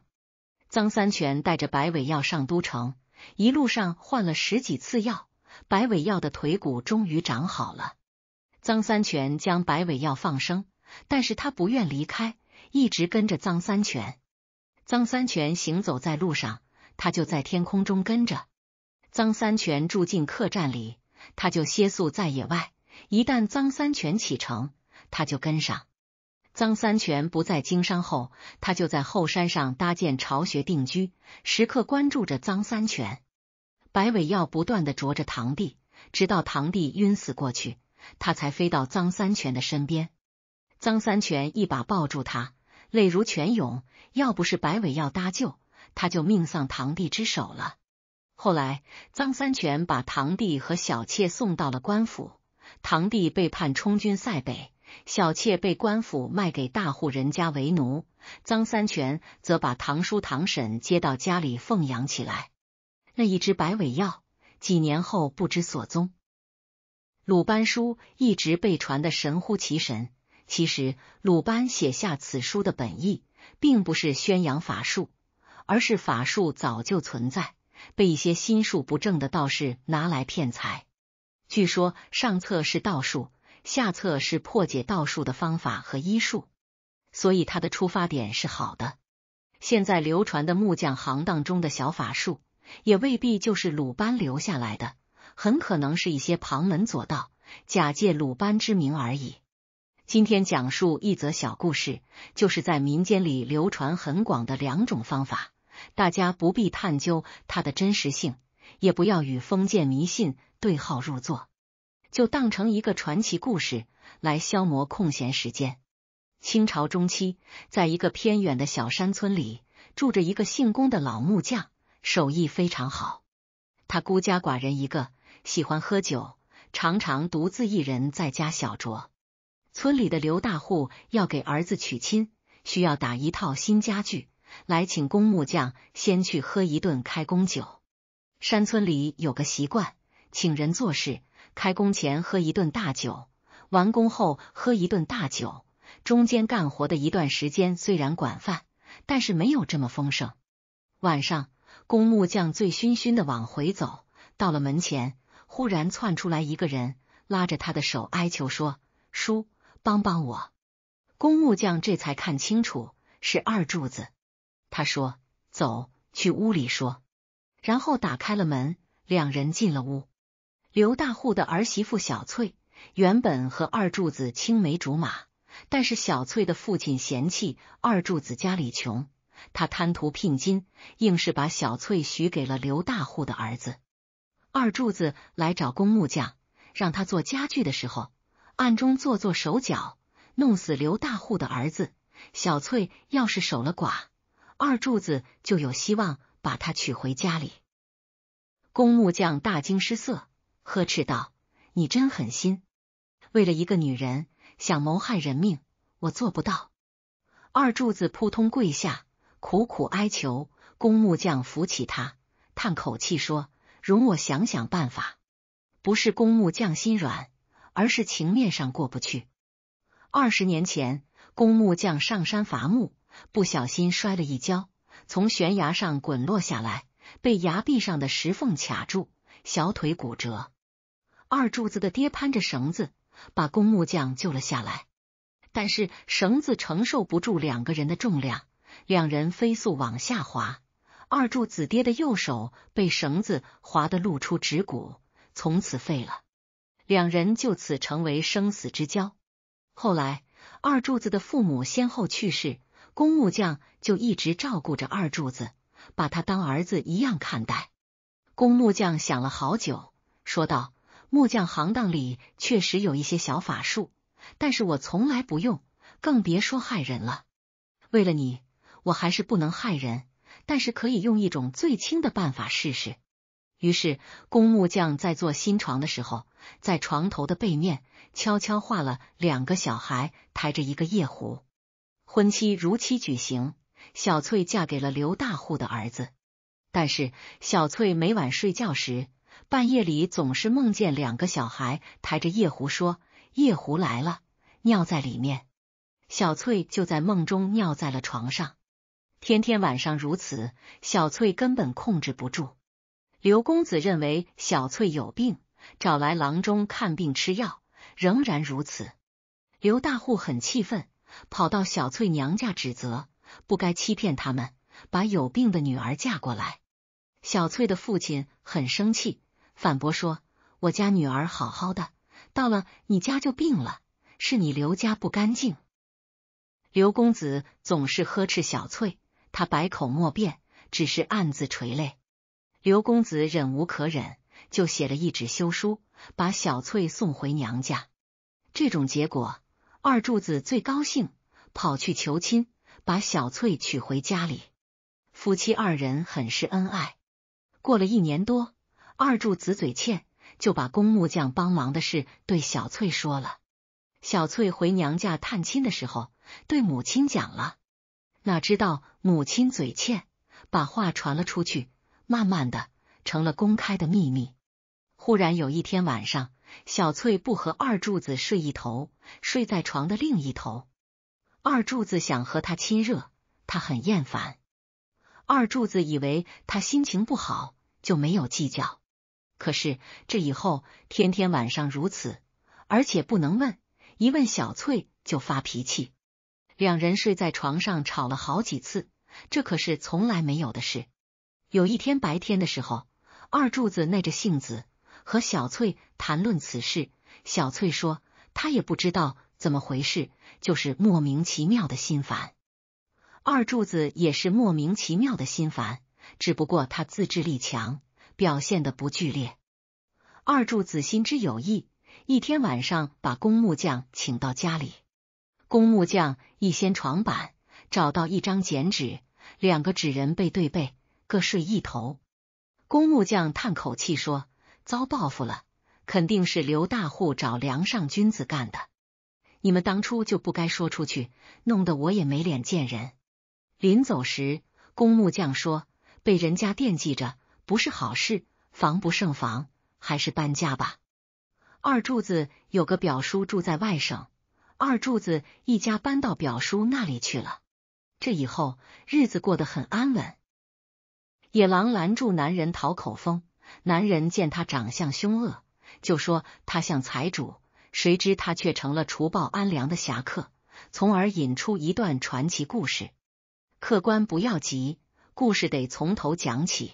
张三全带着白尾药上都城，一路上换了十几次药，白尾药的腿骨终于长好了。张三全将白尾药放生，但是他不愿离开，一直跟着张三全。张三全行走在路上，他就在天空中跟着。臧三全住进客栈里，他就歇宿在野外。一旦臧三全启程，他就跟上。臧三全不再经商后，他就在后山上搭建巢穴定居，时刻关注着臧三全。白尾要不断的啄着堂弟，直到堂弟晕死过去，他才飞到臧三全的身边。臧三全一把抱住他，泪如泉涌。要不是白尾要搭救，他就命丧堂弟之手了。后来，张三全把堂弟和小妾送到了官府，堂弟被判充军塞北，小妾被官府卖给大户人家为奴。张三全则把堂叔堂婶接到家里奉养起来。那一只白尾药，几年后不知所踪。鲁班书一直被传的神乎其神，其实鲁班写下此书的本意，并不是宣扬法术，而是法术早就存在。被一些心术不正的道士拿来骗财。据说上册是道术，下册是破解道术的方法和医术，所以他的出发点是好的。现在流传的木匠行当中的小法术，也未必就是鲁班留下来的，很可能是一些旁门左道，假借鲁班之名而已。今天讲述一则小故事，就是在民间里流传很广的两种方法。大家不必探究它的真实性，也不要与封建迷信对号入座，就当成一个传奇故事来消磨空闲时间。清朝中期，在一个偏远的小山村里，住着一个姓龚的老木匠，手艺非常好。他孤家寡人一个，喜欢喝酒，常常独自一人在家小酌。村里的刘大户要给儿子娶亲，需要打一套新家具。来请公木匠先去喝一顿开工酒。山村里有个习惯，请人做事，开工前喝一顿大酒，完工后喝一顿大酒。中间干活的一段时间虽然管饭，但是没有这么丰盛。晚上，公木匠醉醺醺的往回走，到了门前，忽然窜出来一个人，拉着他的手哀求说：“叔，帮帮我！”公木匠这才看清楚，是二柱子。他说：“走去屋里说。”然后打开了门，两人进了屋。刘大户的儿媳妇小翠原本和二柱子青梅竹马，但是小翠的父亲嫌弃二柱子家里穷，他贪图聘金，硬是把小翠许给了刘大户的儿子。二柱子来找工木匠让他做家具的时候，暗中做做手脚，弄死刘大户的儿子。小翠要是守了寡。二柱子就有希望把她娶回家里。公木匠大惊失色，呵斥道：“你真狠心，为了一个女人想谋害人命，我做不到。”二柱子扑通跪下，苦苦哀求。公木匠扶起他，叹口气说：“容我想想办法。”不是公木匠心软，而是情面上过不去。二十年前，公木匠上山伐木。不小心摔了一跤，从悬崖上滚落下来，被崖壁上的石缝卡住，小腿骨折。二柱子的爹攀着绳子把公木匠救了下来，但是绳子承受不住两个人的重量，两人飞速往下滑。二柱子爹的右手被绳子划得露出指骨，从此废了。两人就此成为生死之交。后来，二柱子的父母先后去世。公木匠就一直照顾着二柱子，把他当儿子一样看待。公木匠想了好久，说道：“木匠行当里确实有一些小法术，但是我从来不用，更别说害人了。为了你，我还是不能害人，但是可以用一种最轻的办法试试。”于是，公木匠在做新床的时候，在床头的背面悄悄画了两个小孩抬着一个夜壶。婚期如期举行，小翠嫁给了刘大户的儿子。但是小翠每晚睡觉时，半夜里总是梦见两个小孩抬着夜壶说：“夜壶来了，尿在里面。”小翠就在梦中尿在了床上。天天晚上如此，小翠根本控制不住。刘公子认为小翠有病，找来郎中看病吃药，仍然如此。刘大户很气愤。跑到小翠娘家指责，不该欺骗他们，把有病的女儿嫁过来。小翠的父亲很生气，反驳说：“我家女儿好好的，到了你家就病了，是你刘家不干净。”刘公子总是呵斥小翠，他百口莫辩，只是暗自垂泪。刘公子忍无可忍，就写了一纸休书，把小翠送回娘家。这种结果。二柱子最高兴，跑去求亲，把小翠娶回家里。夫妻二人很是恩爱。过了一年多，二柱子嘴欠，就把公木匠帮忙的事对小翠说了。小翠回娘家探亲的时候，对母亲讲了。哪知道母亲嘴欠，把话传了出去，慢慢的成了公开的秘密。忽然有一天晚上。小翠不和二柱子睡一头，睡在床的另一头。二柱子想和他亲热，他很厌烦。二柱子以为他心情不好，就没有计较。可是这以后天天晚上如此，而且不能问，一问小翠就发脾气。两人睡在床上吵了好几次，这可是从来没有的事。有一天白天的时候，二柱子耐着性子。和小翠谈论此事，小翠说她也不知道怎么回事，就是莫名其妙的心烦。二柱子也是莫名其妙的心烦，只不过他自制力强，表现的不剧烈。二柱子心之有意，一天晚上把公木匠请到家里，公木匠一掀床板，找到一张剪纸，两个纸人背对背，各睡一头。公木匠叹口气说。遭报复了，肯定是刘大户找梁上君子干的。你们当初就不该说出去，弄得我也没脸见人。临走时，公木匠说：“被人家惦记着不是好事，防不胜防，还是搬家吧。”二柱子有个表叔住在外省，二柱子一家搬到表叔那里去了。这以后日子过得很安稳。野狼拦住男人讨口风。男人见他长相凶恶，就说他像财主。谁知他却成了除暴安良的侠客，从而引出一段传奇故事。客官不要急，故事得从头讲起。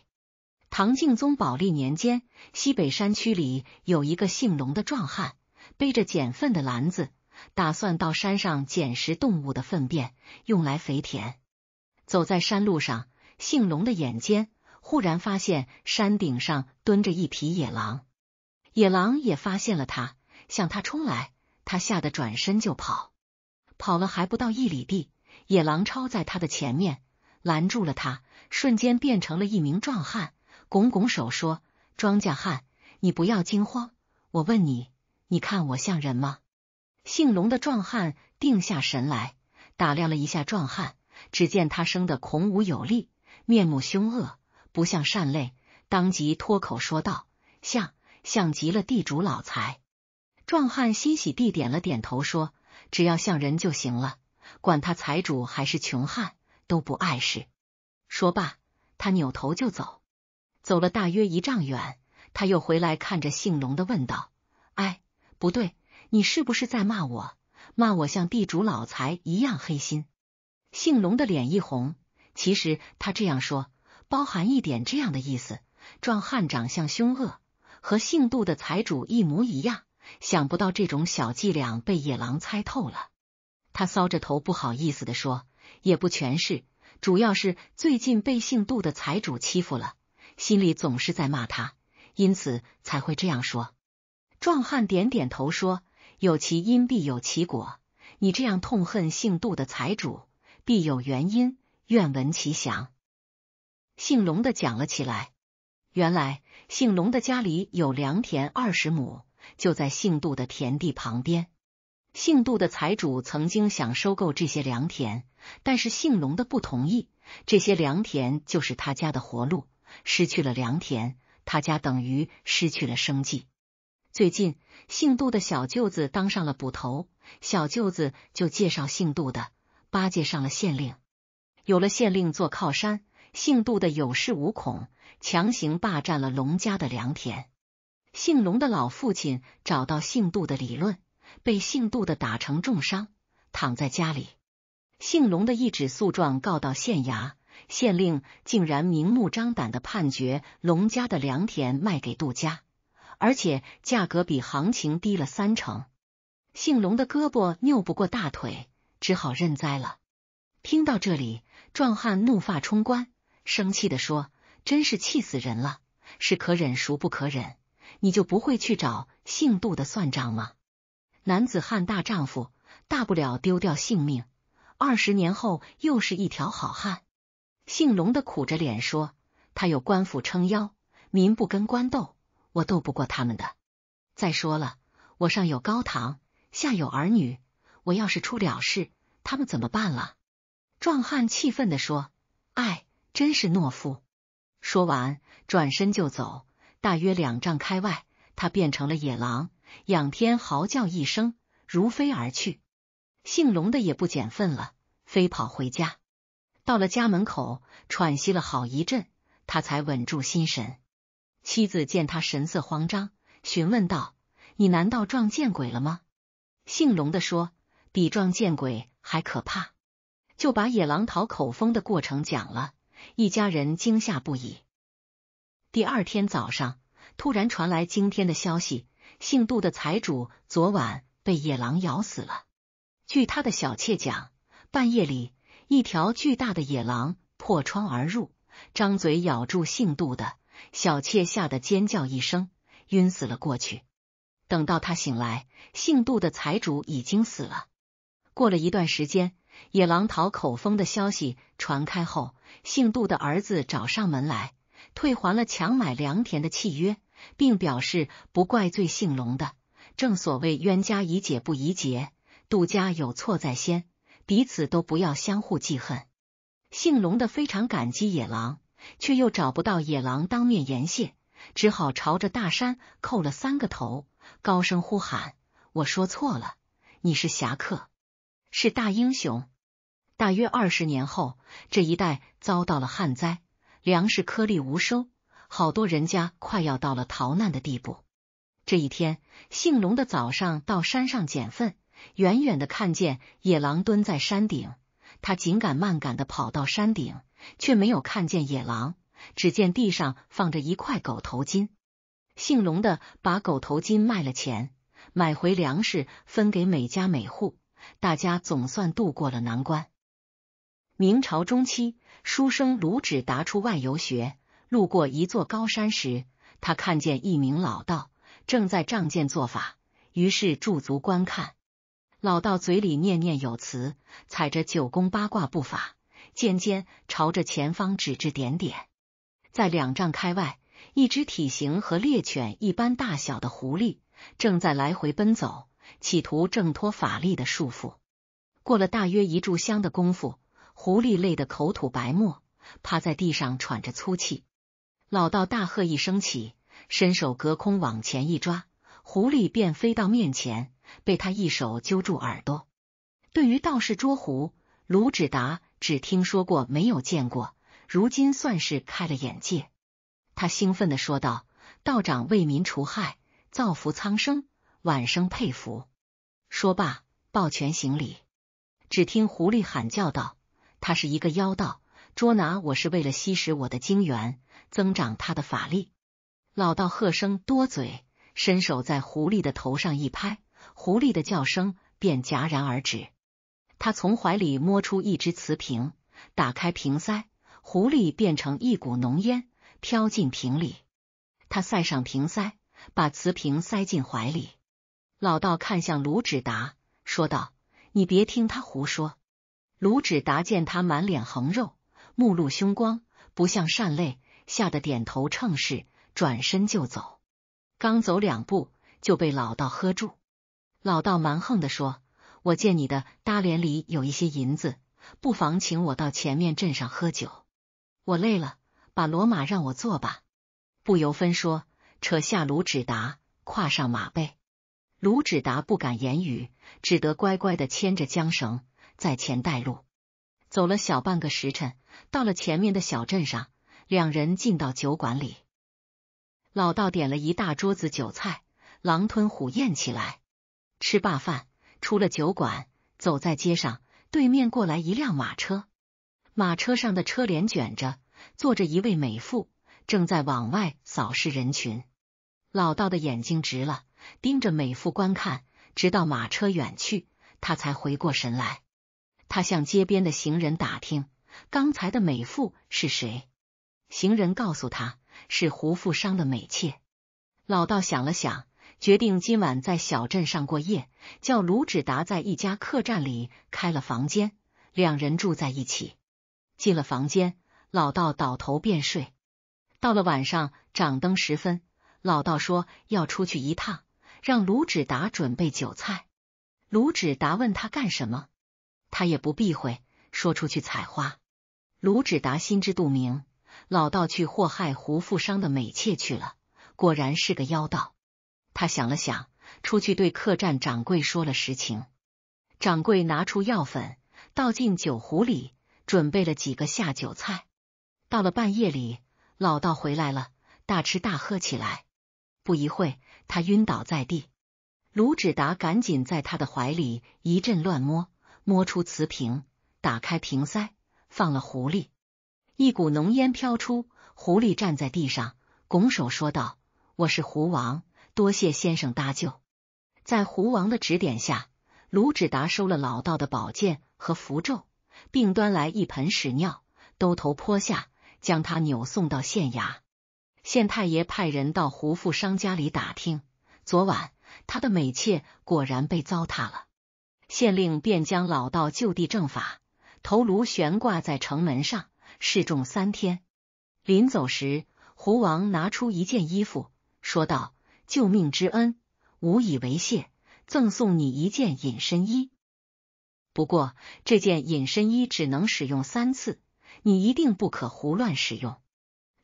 唐敬宗宝历年间，西北山区里有一个姓龙的壮汉，背着捡粪的篮子，打算到山上捡食动物的粪便，用来肥田。走在山路上，姓龙的眼尖。忽然发现山顶上蹲着一匹野狼，野狼也发现了他，向他冲来。他吓得转身就跑，跑了还不到一里地，野狼超在他的前面拦住了他，瞬间变成了一名壮汉，拱拱手说：“庄稼汉，你不要惊慌。我问你，你看我像人吗？”姓龙的壮汉定下神来，打量了一下壮汉，只见他生得孔武有力，面目凶恶。不像善类，当即脱口说道：“像，像极了地主老财。”壮汉欣喜地点了点头，说：“只要像人就行了，管他财主还是穷汉都不碍事。”说罢，他扭头就走。走了大约一丈远，他又回来看着姓龙的问道：“哎，不对，你是不是在骂我？骂我像地主老财一样黑心？”姓龙的脸一红，其实他这样说。包含一点这样的意思。壮汉长相凶恶，和姓杜的财主一模一样。想不到这种小伎俩被野狼猜透了。他搔着头，不好意思的说：“也不全是，主要是最近被姓杜的财主欺负了，心里总是在骂他，因此才会这样说。”壮汉点点头说：“有其因必有其果，你这样痛恨姓杜的财主，必有原因，愿闻其详。”姓龙的讲了起来。原来姓龙的家里有良田二十亩，就在姓杜的田地旁边。姓杜的财主曾经想收购这些良田，但是姓龙的不同意。这些良田就是他家的活路，失去了良田，他家等于失去了生计。最近，姓杜的小舅子当上了捕头，小舅子就介绍姓杜的八戒上了县令，有了县令做靠山。姓杜的有恃无恐，强行霸占了龙家的良田。姓龙的老父亲找到姓杜的理论，被姓杜的打成重伤，躺在家里。姓龙的一纸诉状告到县衙，县令竟然明目张胆的判决龙家的良田卖给杜家，而且价格比行情低了三成。姓龙的胳膊拗不过大腿，只好认栽了。听到这里，壮汉怒发冲冠。生气的说：“真是气死人了！是可忍孰不可忍？你就不会去找姓杜的算账吗？男子汉大丈夫，大不了丢掉性命，二十年后又是一条好汉。”姓龙的苦着脸说：“他有官府撑腰，民不跟官斗，我斗不过他们的。再说了，我上有高堂，下有儿女，我要是出了事，他们怎么办了？”壮汉气愤的说：“哎。”真是懦夫！说完，转身就走。大约两丈开外，他变成了野狼，仰天嚎叫一声，如飞而去。姓龙的也不捡粪了，飞跑回家。到了家门口，喘息了好一阵，他才稳住心神。妻子见他神色慌张，询问道：“你难道撞见鬼了吗？”姓龙的说：“比撞见鬼还可怕。”就把野狼讨口风的过程讲了。一家人惊吓不已。第二天早上，突然传来惊天的消息：姓杜的财主昨晚被野狼咬死了。据他的小妾讲，半夜里一条巨大的野狼破窗而入，张嘴咬住姓杜的小妾，吓得尖叫一声，晕死了过去。等到他醒来，姓杜的财主已经死了。过了一段时间。野狼讨口风的消息传开后，姓杜的儿子找上门来，退还了强买良田的契约，并表示不怪罪姓龙的。正所谓冤家宜解不宜结，杜家有错在先，彼此都不要相互记恨。姓龙的非常感激野狼，却又找不到野狼当面言谢，只好朝着大山叩了三个头，高声呼喊：“我说错了，你是侠客。”是大英雄。大约二十年后，这一带遭到了旱灾，粮食颗粒无收，好多人家快要到了逃难的地步。这一天，姓龙的早上到山上捡粪，远远的看见野狼蹲在山顶。他紧赶慢赶的跑到山顶，却没有看见野狼，只见地上放着一块狗头巾。姓龙的把狗头巾卖了钱，买回粮食分给每家每户。大家总算渡过了难关。明朝中期，书生卢指达出外游学，路过一座高山时，他看见一名老道正在仗剑做法，于是驻足观看。老道嘴里念念有词，踩着九宫八卦步法，渐渐朝着前方指指点点。在两丈开外，一只体型和猎犬一般大小的狐狸正在来回奔走。企图挣脱法力的束缚。过了大约一炷香的功夫，狐狸累得口吐白沫，趴在地上喘着粗气。老道大喝一声，起伸手隔空往前一抓，狐狸便飞到面前，被他一手揪住耳朵。对于道士捉狐，卢指达只听说过，没有见过。如今算是开了眼界，他兴奋的说道：“道长为民除害，造福苍生。”晚生佩服。说罢，抱拳行礼。只听狐狸喊叫道：“他是一个妖道，捉拿我是为了吸食我的精元，增长他的法力。”老道喝声：“多嘴！”伸手在狐狸的头上一拍，狐狸的叫声便戛然而止。他从怀里摸出一只瓷瓶，打开瓶塞，狐狸变成一股浓烟，飘进瓶里。他塞上瓶塞，把瓷瓶塞进怀里。老道看向卢指达，说道：“你别听他胡说。”卢指达见他满脸横肉，目露凶光，不像善类，吓得点头称是，转身就走。刚走两步，就被老道喝住。老道蛮横的说：“我见你的搭脸里有一些银子，不妨请我到前面镇上喝酒。我累了，把骡马让我坐吧。”不由分说，扯下卢指达，跨上马背。卢志达不敢言语，只得乖乖的牵着缰绳在前带路。走了小半个时辰，到了前面的小镇上，两人进到酒馆里，老道点了一大桌子酒菜，狼吞虎咽起来。吃罢饭，出了酒馆，走在街上，对面过来一辆马车，马车上的车帘卷着，坐着一位美妇，正在往外扫视人群。老道的眼睛直了。盯着美妇观看，直到马车远去，他才回过神来。他向街边的行人打听，刚才的美妇是谁？行人告诉他是胡富商的美妾。老道想了想，决定今晚在小镇上过夜，叫卢志达在一家客栈里开了房间，两人住在一起。进了房间，老道倒头便睡。到了晚上掌灯时分，老道说要出去一趟。让卢志达准备酒菜。卢志达问他干什么，他也不避讳，说出去采花。卢志达心知肚明，老道去祸害胡富商的美妾去了，果然是个妖道。他想了想，出去对客栈掌柜说了实情。掌柜拿出药粉，倒进酒壶里，准备了几个下酒菜。到了半夜里，老道回来了，大吃大喝起来。不一会他晕倒在地。卢志达赶紧在他的怀里一阵乱摸，摸出瓷瓶，打开瓶塞，放了狐狸。一股浓烟飘出，狐狸站在地上，拱手说道：“我是狐王，多谢先生搭救。”在狐王的指点下，卢志达收了老道的宝剑和符咒，并端来一盆屎尿，兜头泼下，将他扭送到县衙。县太爷派人到胡富商家里打听，昨晚他的美妾果然被糟蹋了。县令便将老道就地正法，头颅悬挂在城门上示众三天。临走时，胡王拿出一件衣服，说道：“救命之恩，无以为谢，赠送你一件隐身衣。不过这件隐身衣只能使用三次，你一定不可胡乱使用。”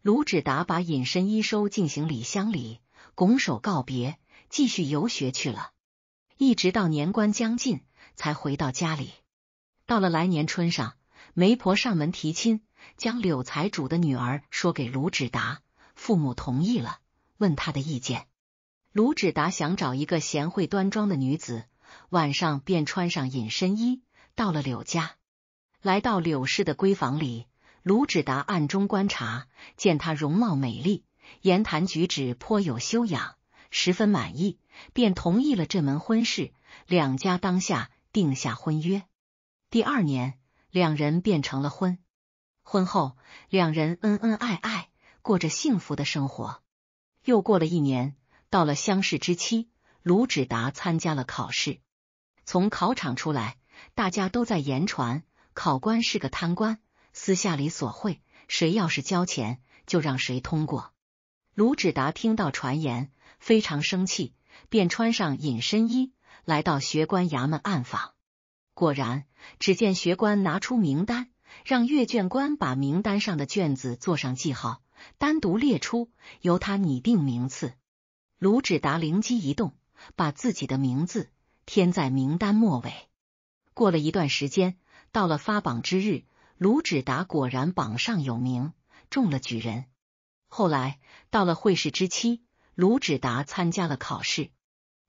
卢志达把隐身衣收进行李箱里，拱手告别，继续游学去了。一直到年关将近，才回到家里。到了来年春上，媒婆上门提亲，将柳财主的女儿说给卢志达，父母同意了，问他的意见。卢志达想找一个贤惠端庄的女子，晚上便穿上隐身衣，到了柳家，来到柳氏的闺房里。卢芷达暗中观察，见她容貌美丽，言谈举止颇有修养，十分满意，便同意了这门婚事。两家当下定下婚约。第二年，两人便成了婚。婚后，两人恩恩爱爱，过着幸福的生活。又过了一年，到了相识之期，卢芷达参加了考试。从考场出来，大家都在言传，考官是个贪官。私下里索贿，谁要是交钱，就让谁通过。卢芷达听到传言，非常生气，便穿上隐身衣，来到学官衙门暗访。果然，只见学官拿出名单，让阅卷官把名单上的卷子做上记号，单独列出，由他拟定名次。卢芷达灵机一动，把自己的名字添在名单末尾。过了一段时间，到了发榜之日。卢植达果然榜上有名，中了举人。后来到了会试之期，卢植达参加了考试。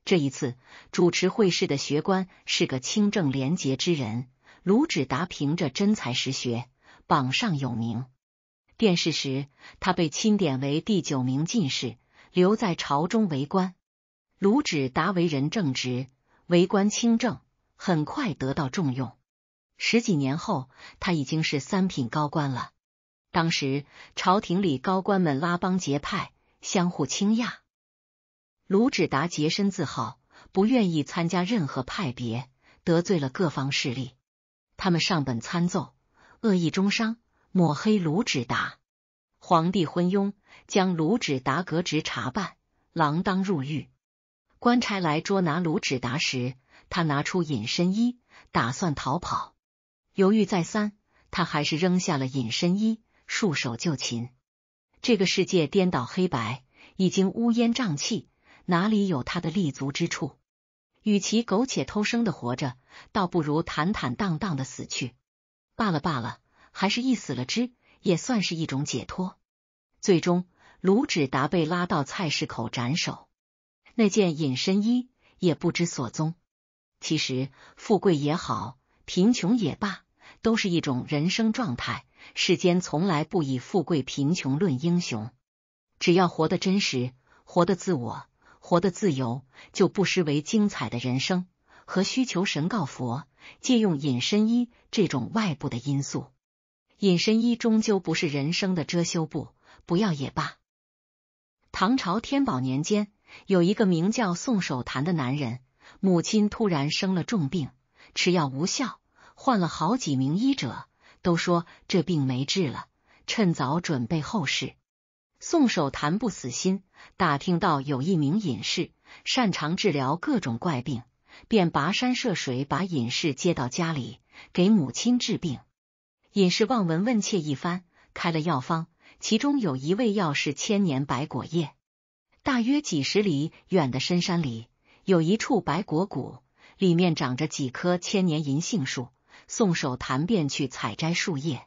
这一次主持会试的学官是个清正廉洁之人，卢植达凭着真才实学，榜上有名。殿试时，他被钦点为第九名进士，留在朝中为官。卢植达为人正直，为官清正，很快得到重用。十几年后，他已经是三品高官了。当时朝廷里高官们拉帮结派，相互倾轧。卢植达洁身自好，不愿意参加任何派别，得罪了各方势力。他们上本参奏，恶意中伤，抹黑卢植达。皇帝昏庸，将卢植达革职查办，锒铛入狱。官差来捉拿卢植达时，他拿出隐身衣，打算逃跑。犹豫再三，他还是扔下了隐身衣，束手就擒。这个世界颠倒黑白，已经乌烟瘴气，哪里有他的立足之处？与其苟且偷生的活着，倒不如坦坦荡荡的死去。罢了罢了，还是一死了之，也算是一种解脱。最终，卢指达被拉到菜市口斩首，那件隐身衣也不知所踪。其实，富贵也好，贫穷也罢。都是一种人生状态。世间从来不以富贵贫穷论英雄，只要活得真实，活得自我，活得自由，就不失为精彩的人生。和需求神告佛，借用隐身衣这种外部的因素，隐身衣终究不是人生的遮羞布，不要也罢。唐朝天宝年间，有一个名叫宋守谈的男人，母亲突然生了重病，吃药无效。换了好几名医者，都说这病没治了，趁早准备后事。宋守谈不死心，打听到有一名隐士擅长治疗各种怪病，便跋山涉水把隐士接到家里给母亲治病。隐士望闻问切一番，开了药方，其中有一味药是千年白果叶。大约几十里远的深山里，有一处白果谷，里面长着几棵千年银杏树。宋守潭便去采摘树叶，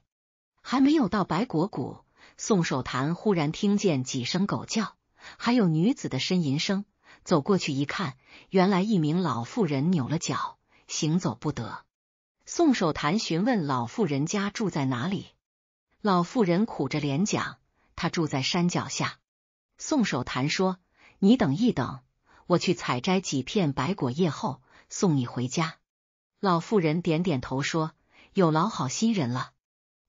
还没有到白果谷，宋守潭忽然听见几声狗叫，还有女子的呻吟声。走过去一看，原来一名老妇人扭了脚，行走不得。宋守潭询问老妇人家住在哪里，老妇人苦着脸讲，她住在山脚下。宋守潭说：“你等一等，我去采摘几片白果叶后，送你回家。”老妇人点点头说：“有老好心人了。”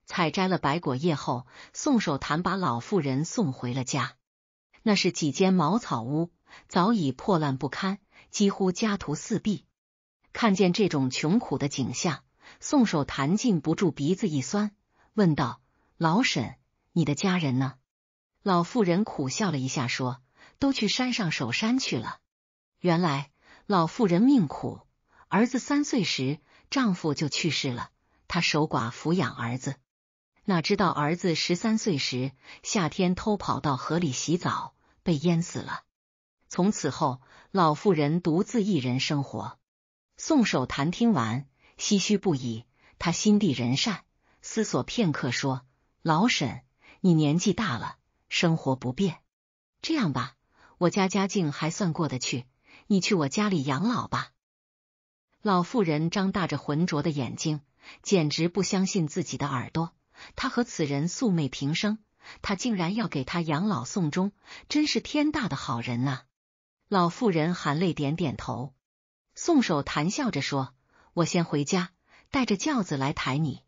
采摘了白果叶后，宋守谭把老妇人送回了家。那是几间茅草屋，早已破烂不堪，几乎家徒四壁。看见这种穷苦的景象，宋守谭禁不住鼻子一酸，问道：“老沈，你的家人呢？”老妇人苦笑了一下说：“都去山上守山去了。”原来老妇人命苦。儿子三岁时，丈夫就去世了，她守寡抚养儿子。哪知道儿子十三岁时，夏天偷跑到河里洗澡，被淹死了。从此后，老妇人独自一人生活。宋守谈听完，唏嘘不已。他心地人善，思索片刻说：“老沈，你年纪大了，生活不便。这样吧，我家家境还算过得去，你去我家里养老吧。”老妇人张大着浑浊的眼睛，简直不相信自己的耳朵。他和此人素昧平生，他竟然要给他养老送终，真是天大的好人呐！老妇人含泪点点头。宋守谈笑着说：“我先回家，带着轿子来抬你。”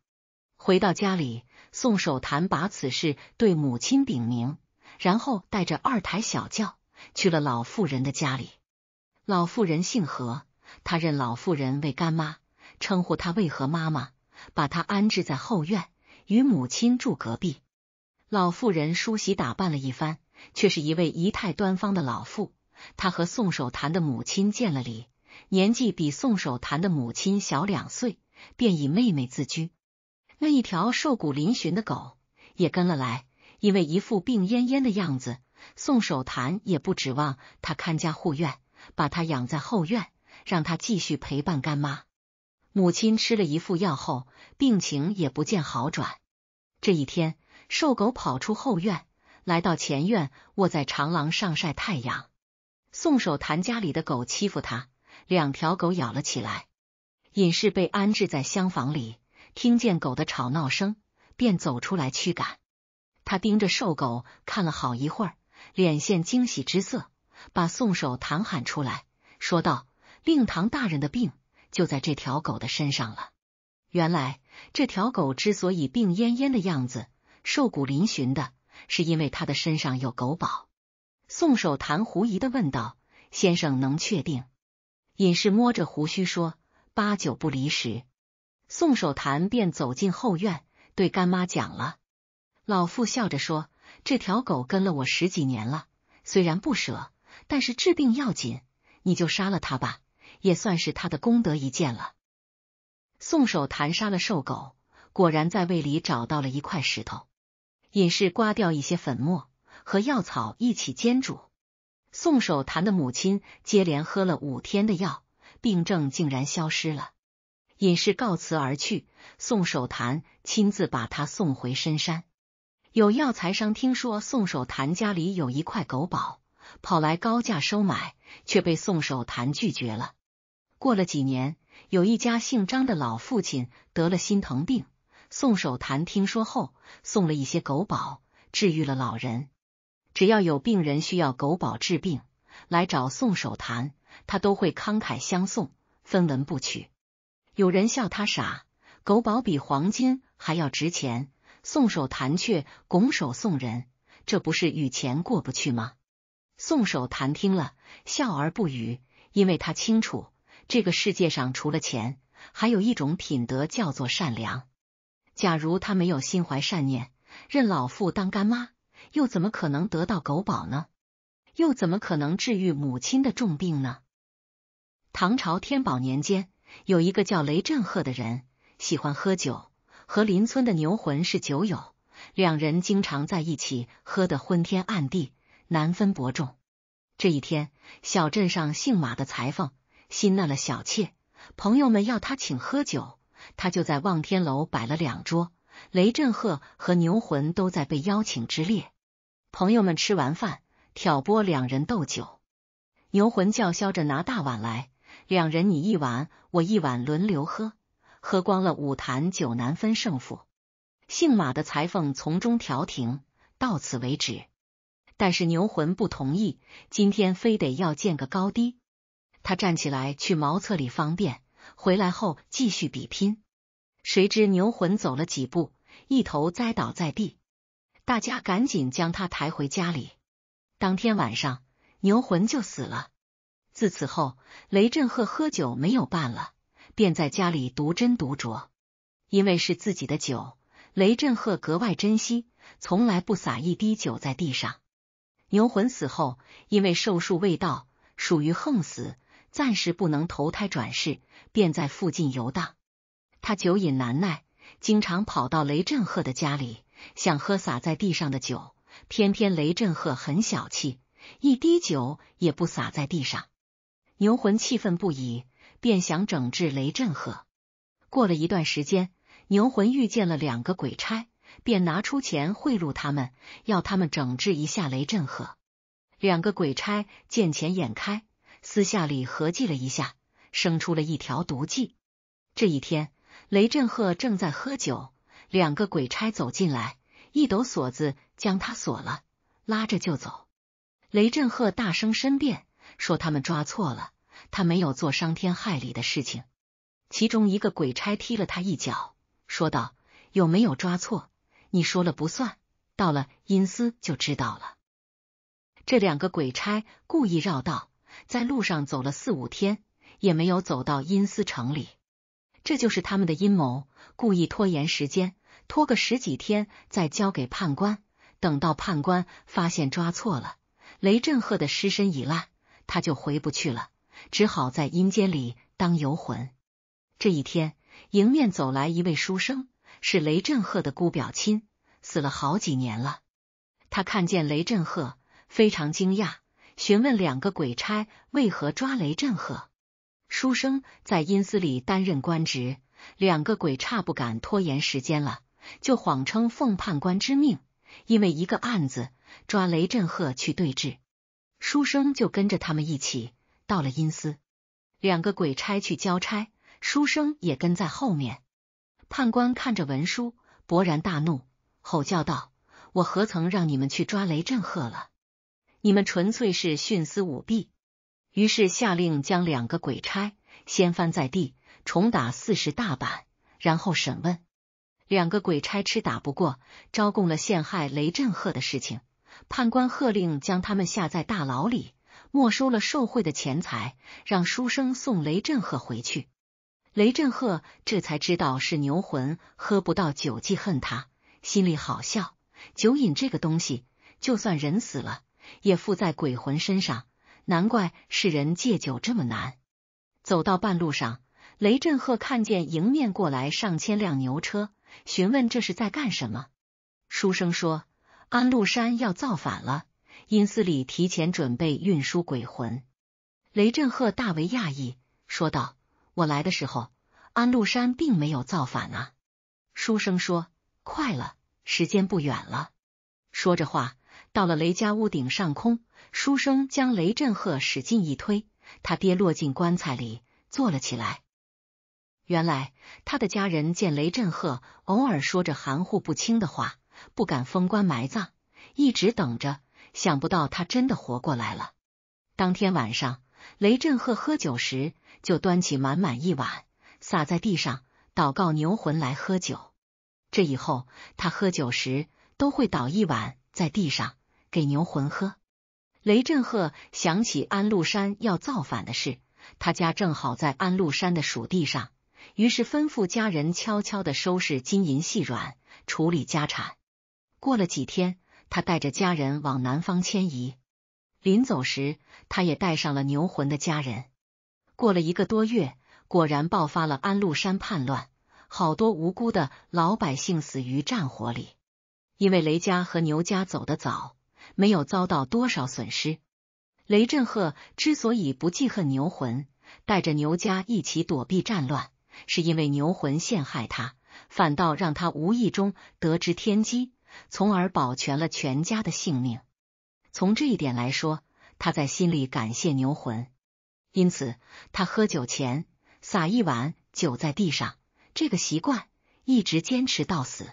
回到家里，宋守谈把此事对母亲禀明，然后带着二抬小轿去了老妇人的家里。老妇人姓何。他认老妇人为干妈，称呼她为何妈妈，把她安置在后院，与母亲住隔壁。老妇人梳洗打扮了一番，却是一位仪态端方的老妇。她和宋守谈的母亲见了礼，年纪比宋守谈的母亲小两岁，便以妹妹自居。那一条瘦骨嶙峋的狗也跟了来，因为一副病恹恹的样子，宋守谈也不指望他看家护院，把他养在后院。让他继续陪伴干妈。母亲吃了一副药后，病情也不见好转。这一天，瘦狗跑出后院，来到前院，卧在长廊上晒太阳。宋守谈家里的狗欺负他，两条狗咬了起来。隐士被安置在厢房里，听见狗的吵闹声，便走出来驱赶。他盯着瘦狗看了好一会儿，脸现惊喜之色，把宋守谈喊出来，说道。令堂大人的病就在这条狗的身上了。原来这条狗之所以病恹恹的样子、瘦骨嶙峋的，是因为它的身上有狗宝。宋守谈狐疑的问道：“先生能确定？”隐士摸着胡须说：“八九不离十。”宋守谈便走进后院，对干妈讲了。老妇笑着说：“这条狗跟了我十几年了，虽然不舍，但是治病要紧，你就杀了它吧。”也算是他的功德一件了。宋守坛杀了瘦狗，果然在胃里找到了一块石头。隐士刮掉一些粉末，和药草一起煎煮。宋守坛的母亲接连喝了五天的药，病症竟然消失了。隐士告辞而去，宋守坛亲自把他送回深山。有药材商听说宋守坛家里有一块狗宝，跑来高价收买，却被宋守坛拒绝了。过了几年，有一家姓张的老父亲得了心疼病，宋守谈听说后送了一些狗宝，治愈了老人。只要有病人需要狗宝治病，来找宋守谈，他都会慷慨相送，分文不取。有人笑他傻，狗宝比黄金还要值钱，宋守谈却拱手送人，这不是与钱过不去吗？宋守谈听了，笑而不语，因为他清楚。这个世界上除了钱，还有一种品德叫做善良。假如他没有心怀善念，认老妇当干妈，又怎么可能得到狗宝呢？又怎么可能治愈母亲的重病呢？唐朝天宝年间，有一个叫雷震鹤的人，喜欢喝酒，和邻村的牛魂是酒友，两人经常在一起喝得昏天暗地，难分伯仲。这一天，小镇上姓马的裁缝。新纳了小妾，朋友们要他请喝酒，他就在望天楼摆了两桌，雷震鹤和牛魂都在被邀请之列。朋友们吃完饭，挑拨两人斗酒，牛魂叫嚣着拿大碗来，两人你一碗我一碗轮流喝，喝光了五坛酒难分胜负。姓马的裁缝从中调停，到此为止。但是牛魂不同意，今天非得要见个高低。他站起来去茅厕里方便，回来后继续比拼。谁知牛魂走了几步，一头栽倒在地，大家赶紧将他抬回家里。当天晚上，牛魂就死了。自此后，雷震赫喝酒没有伴了，便在家里独斟独酌。因为是自己的酒，雷震赫格外珍惜，从来不洒一滴酒在地上。牛魂死后，因为寿数未到，属于横死。暂时不能投胎转世，便在附近游荡。他酒瘾难耐，经常跑到雷震鹤的家里，想喝洒在地上的酒，偏偏雷震鹤很小气，一滴酒也不洒在地上。牛魂气愤不已，便想整治雷震鹤。过了一段时间，牛魂遇见了两个鬼差，便拿出钱贿赂他们，要他们整治一下雷震鹤。两个鬼差见钱眼开。私下里合计了一下，生出了一条毒计。这一天，雷震赫正在喝酒，两个鬼差走进来，一抖锁子将他锁了，拉着就走。雷震赫大声申辩，说他们抓错了，他没有做伤天害理的事情。其中一个鬼差踢了他一脚，说道：“有没有抓错？你说了不算，到了阴司就知道了。”这两个鬼差故意绕道。在路上走了四五天，也没有走到阴司城里。这就是他们的阴谋，故意拖延时间，拖个十几天再交给判官。等到判官发现抓错了，雷震赫的尸身已烂，他就回不去了，只好在阴间里当游魂。这一天，迎面走来一位书生，是雷震赫的姑表亲，死了好几年了。他看见雷震赫，非常惊讶。询问两个鬼差为何抓雷震赫？书生在阴司里担任官职，两个鬼差不敢拖延时间了，就谎称奉判官之命，因为一个案子抓雷震赫去对质。书生就跟着他们一起到了阴司，两个鬼差去交差，书生也跟在后面。判官看着文书，勃然大怒，吼叫道：“我何曾让你们去抓雷震赫了？”你们纯粹是徇私舞弊，于是下令将两个鬼差掀翻在地，重打四十大板，然后审问。两个鬼差吃打不过，招供了陷害雷震赫的事情。判官喝令将他们下在大牢里，没收了受贿的钱财，让书生送雷震赫回去。雷震赫这才知道是牛魂喝不到酒记恨他，心里好笑。酒瘾这个东西，就算人死了。也附在鬼魂身上，难怪世人戒酒这么难。走到半路上，雷震赫看见迎面过来上千辆牛车，询问这是在干什么。书生说：“安禄山要造反了，阴司里提前准备运输鬼魂。”雷震赫大为讶异，说道：“我来的时候，安禄山并没有造反啊。”书生说：“快了，时间不远了。”说着话。到了雷家屋顶上空，书生将雷震赫使劲一推，他跌落进棺材里，坐了起来。原来他的家人见雷震赫偶尔说着含糊不清的话，不敢封棺埋葬，一直等着。想不到他真的活过来了。当天晚上，雷震赫喝酒时，就端起满满一碗，洒在地上，祷告牛魂来喝酒。这以后，他喝酒时都会倒一碗在地上。给牛魂喝。雷震赫想起安禄山要造反的事，他家正好在安禄山的属地上，于是吩咐家人悄悄的收拾金银细软，处理家产。过了几天，他带着家人往南方迁移。临走时，他也带上了牛魂的家人。过了一个多月，果然爆发了安禄山叛乱，好多无辜的老百姓死于战火里。因为雷家和牛家走得早。没有遭到多少损失。雷震赫之所以不记恨牛魂，带着牛家一起躲避战乱，是因为牛魂陷害他，反倒让他无意中得知天机，从而保全了全家的性命。从这一点来说，他在心里感谢牛魂。因此，他喝酒前撒一碗酒在地上，这个习惯一直坚持到死。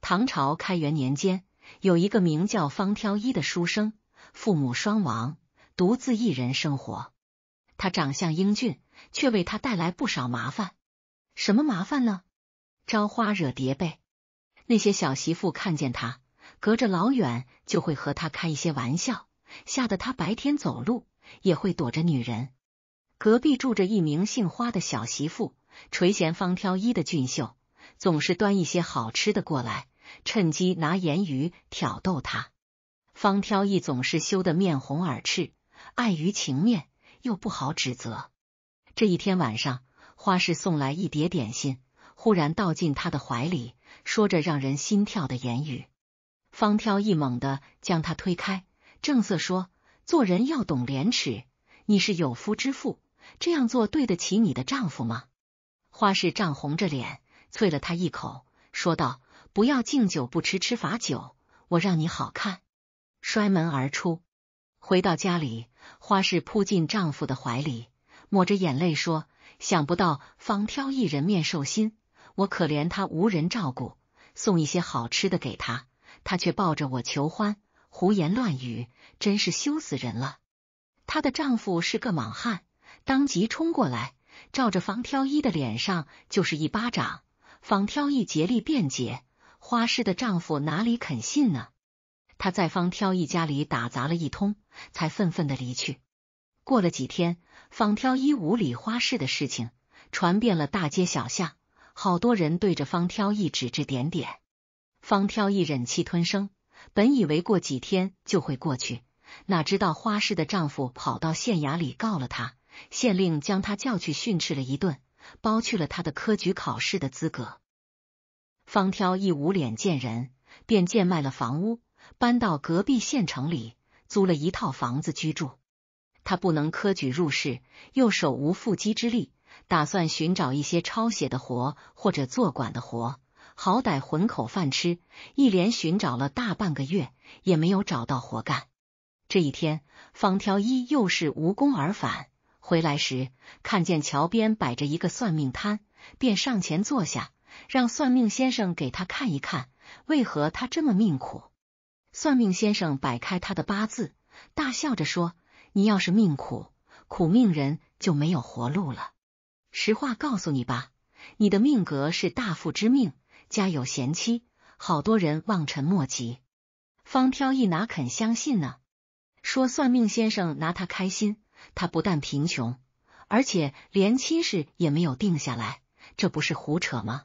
唐朝开元年间。有一个名叫方挑一的书生，父母双亡，独自一人生活。他长相英俊，却为他带来不少麻烦。什么麻烦呢？招花惹蝶呗。那些小媳妇看见他，隔着老远就会和他开一些玩笑，吓得他白天走路也会躲着女人。隔壁住着一名姓花的小媳妇，垂涎方挑一的俊秀，总是端一些好吃的过来。趁机拿言语挑逗他，方挑逸总是羞得面红耳赤，碍于情面又不好指责。这一天晚上，花氏送来一叠点心，忽然倒进他的怀里，说着让人心跳的言语。方挑逸猛地将他推开，正色说：“做人要懂廉耻，你是有夫之妇，这样做对得起你的丈夫吗？”花氏涨红着脸，啐了他一口，说道。不要敬酒不吃吃罚酒，我让你好看！摔门而出。回到家里，花氏扑进丈夫的怀里，抹着眼泪说：“想不到方挑一，人面兽心。我可怜他无人照顾，送一些好吃的给他，他却抱着我求欢，胡言乱语，真是羞死人了。”她的丈夫是个莽汉，当即冲过来，照着方挑一的脸上就是一巴掌。方挑一竭力辩解。花氏的丈夫哪里肯信呢？他在方挑一家里打砸了一通，才愤愤的离去。过了几天，方挑一无理花氏的事情传遍了大街小巷，好多人对着方挑一指指点点。方挑一忍气吞声，本以为过几天就会过去，哪知道花氏的丈夫跑到县衙里告了他，县令将他叫去训斥了一顿，剥去了他的科举考试的资格。方挑一无脸见人，便贱卖了房屋，搬到隔壁县城里租了一套房子居住。他不能科举入仕，又手无缚鸡之力，打算寻找一些抄写的活或者做馆的活，好歹混口饭吃。一连寻找了大半个月，也没有找到活干。这一天，方挑一又是无功而返。回来时，看见桥边摆着一个算命摊，便上前坐下。让算命先生给他看一看，为何他这么命苦？算命先生摆开他的八字，大笑着说：“你要是命苦，苦命人就没有活路了。实话告诉你吧，你的命格是大富之命，家有贤妻，好多人望尘莫及。”方飘逸哪肯相信呢？说算命先生拿他开心，他不但贫穷，而且连亲事也没有定下来，这不是胡扯吗？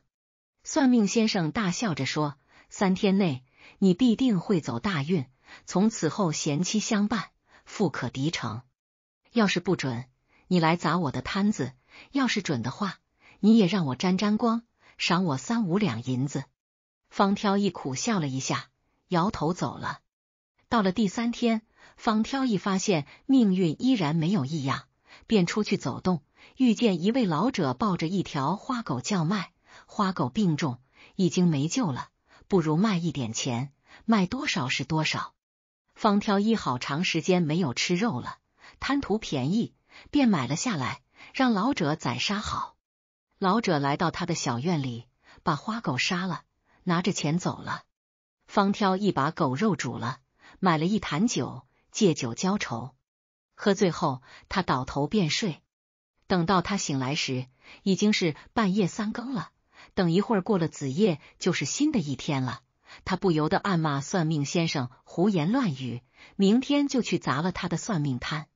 算命先生大笑着说：“三天内你必定会走大运，从此后贤妻相伴，富可敌城。要是不准，你来砸我的摊子；要是准的话，你也让我沾沾光，赏我三五两银子。”方挑一苦笑了一下，摇头走了。到了第三天，方挑一发现命运依然没有异样，便出去走动，遇见一位老者抱着一条花狗叫卖。花狗病重，已经没救了，不如卖一点钱，卖多少是多少。方挑一好长时间没有吃肉了，贪图便宜，便买了下来，让老者宰杀好。老者来到他的小院里，把花狗杀了，拿着钱走了。方挑一把狗肉煮了，买了一坛酒，借酒浇愁。喝醉后，他倒头便睡。等到他醒来时，已经是半夜三更了。等一会儿过了子夜，就是新的一天了。他不由得暗骂算命先生胡言乱语，明天就去砸了他的算命摊。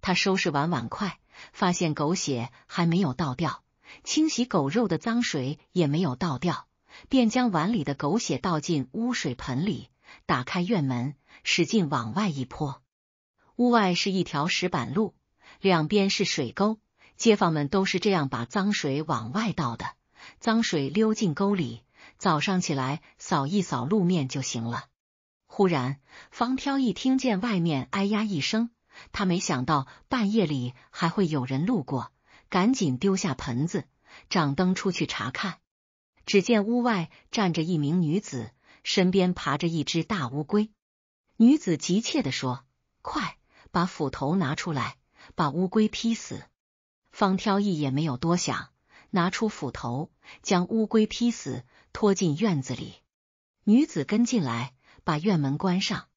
他收拾完碗筷，发现狗血还没有倒掉，清洗狗肉的脏水也没有倒掉，便将碗里的狗血倒进污水盆里，打开院门，使劲往外一泼。屋外是一条石板路，两边是水沟，街坊们都是这样把脏水往外倒的。脏水溜进沟里，早上起来扫一扫路面就行了。忽然，方飘逸听见外面“哎呀”一声，他没想到半夜里还会有人路过，赶紧丢下盆子，掌灯出去查看。只见屋外站着一名女子，身边爬着一只大乌龟。女子急切的说：“快把斧头拿出来，把乌龟劈死。”方飘逸也没有多想。拿出斧头，将乌龟劈死，拖进院子里。女子跟进来，把院门关上。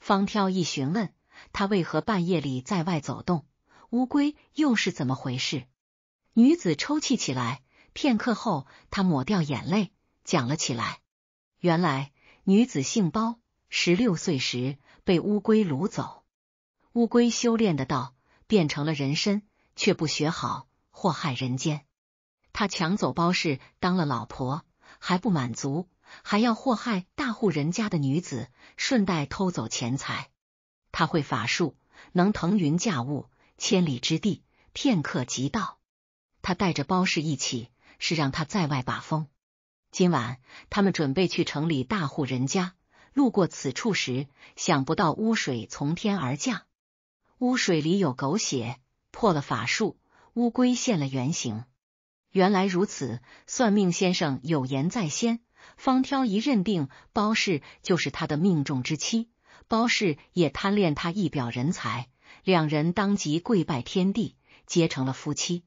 方挑一询问他为何半夜里在外走动，乌龟又是怎么回事。女子抽泣起来，片刻后，她抹掉眼泪，讲了起来。原来女子姓包，十六岁时被乌龟掳走。乌龟修炼的道变成了人身，却不学好，祸害人间。他抢走包氏当了老婆，还不满足，还要祸害大户人家的女子，顺带偷走钱财。他会法术，能腾云驾雾，千里之地片刻即到。他带着包氏一起，是让他在外把风。今晚他们准备去城里大户人家，路过此处时，想不到污水从天而降，污水里有狗血，破了法术，乌龟现了原形。原来如此，算命先生有言在先，方挑一认定包氏就是他的命中之妻。包氏也贪恋他一表人才，两人当即跪拜天地，结成了夫妻。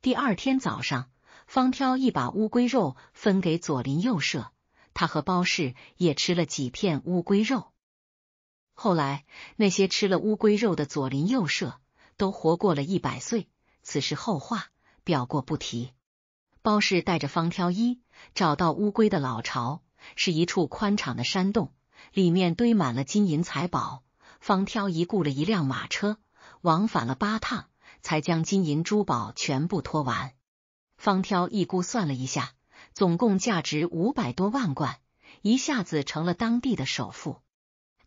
第二天早上，方挑一把乌龟肉分给左邻右舍，他和包氏也吃了几片乌龟肉。后来，那些吃了乌龟肉的左邻右舍都活过了一百岁，此事后话。表过不提。包氏带着方挑一找到乌龟的老巢，是一处宽敞的山洞，里面堆满了金银财宝。方挑一雇了一辆马车，往返了八趟，才将金银珠宝全部拖完。方挑一估算了一下，总共价值五百多万贯，一下子成了当地的首富。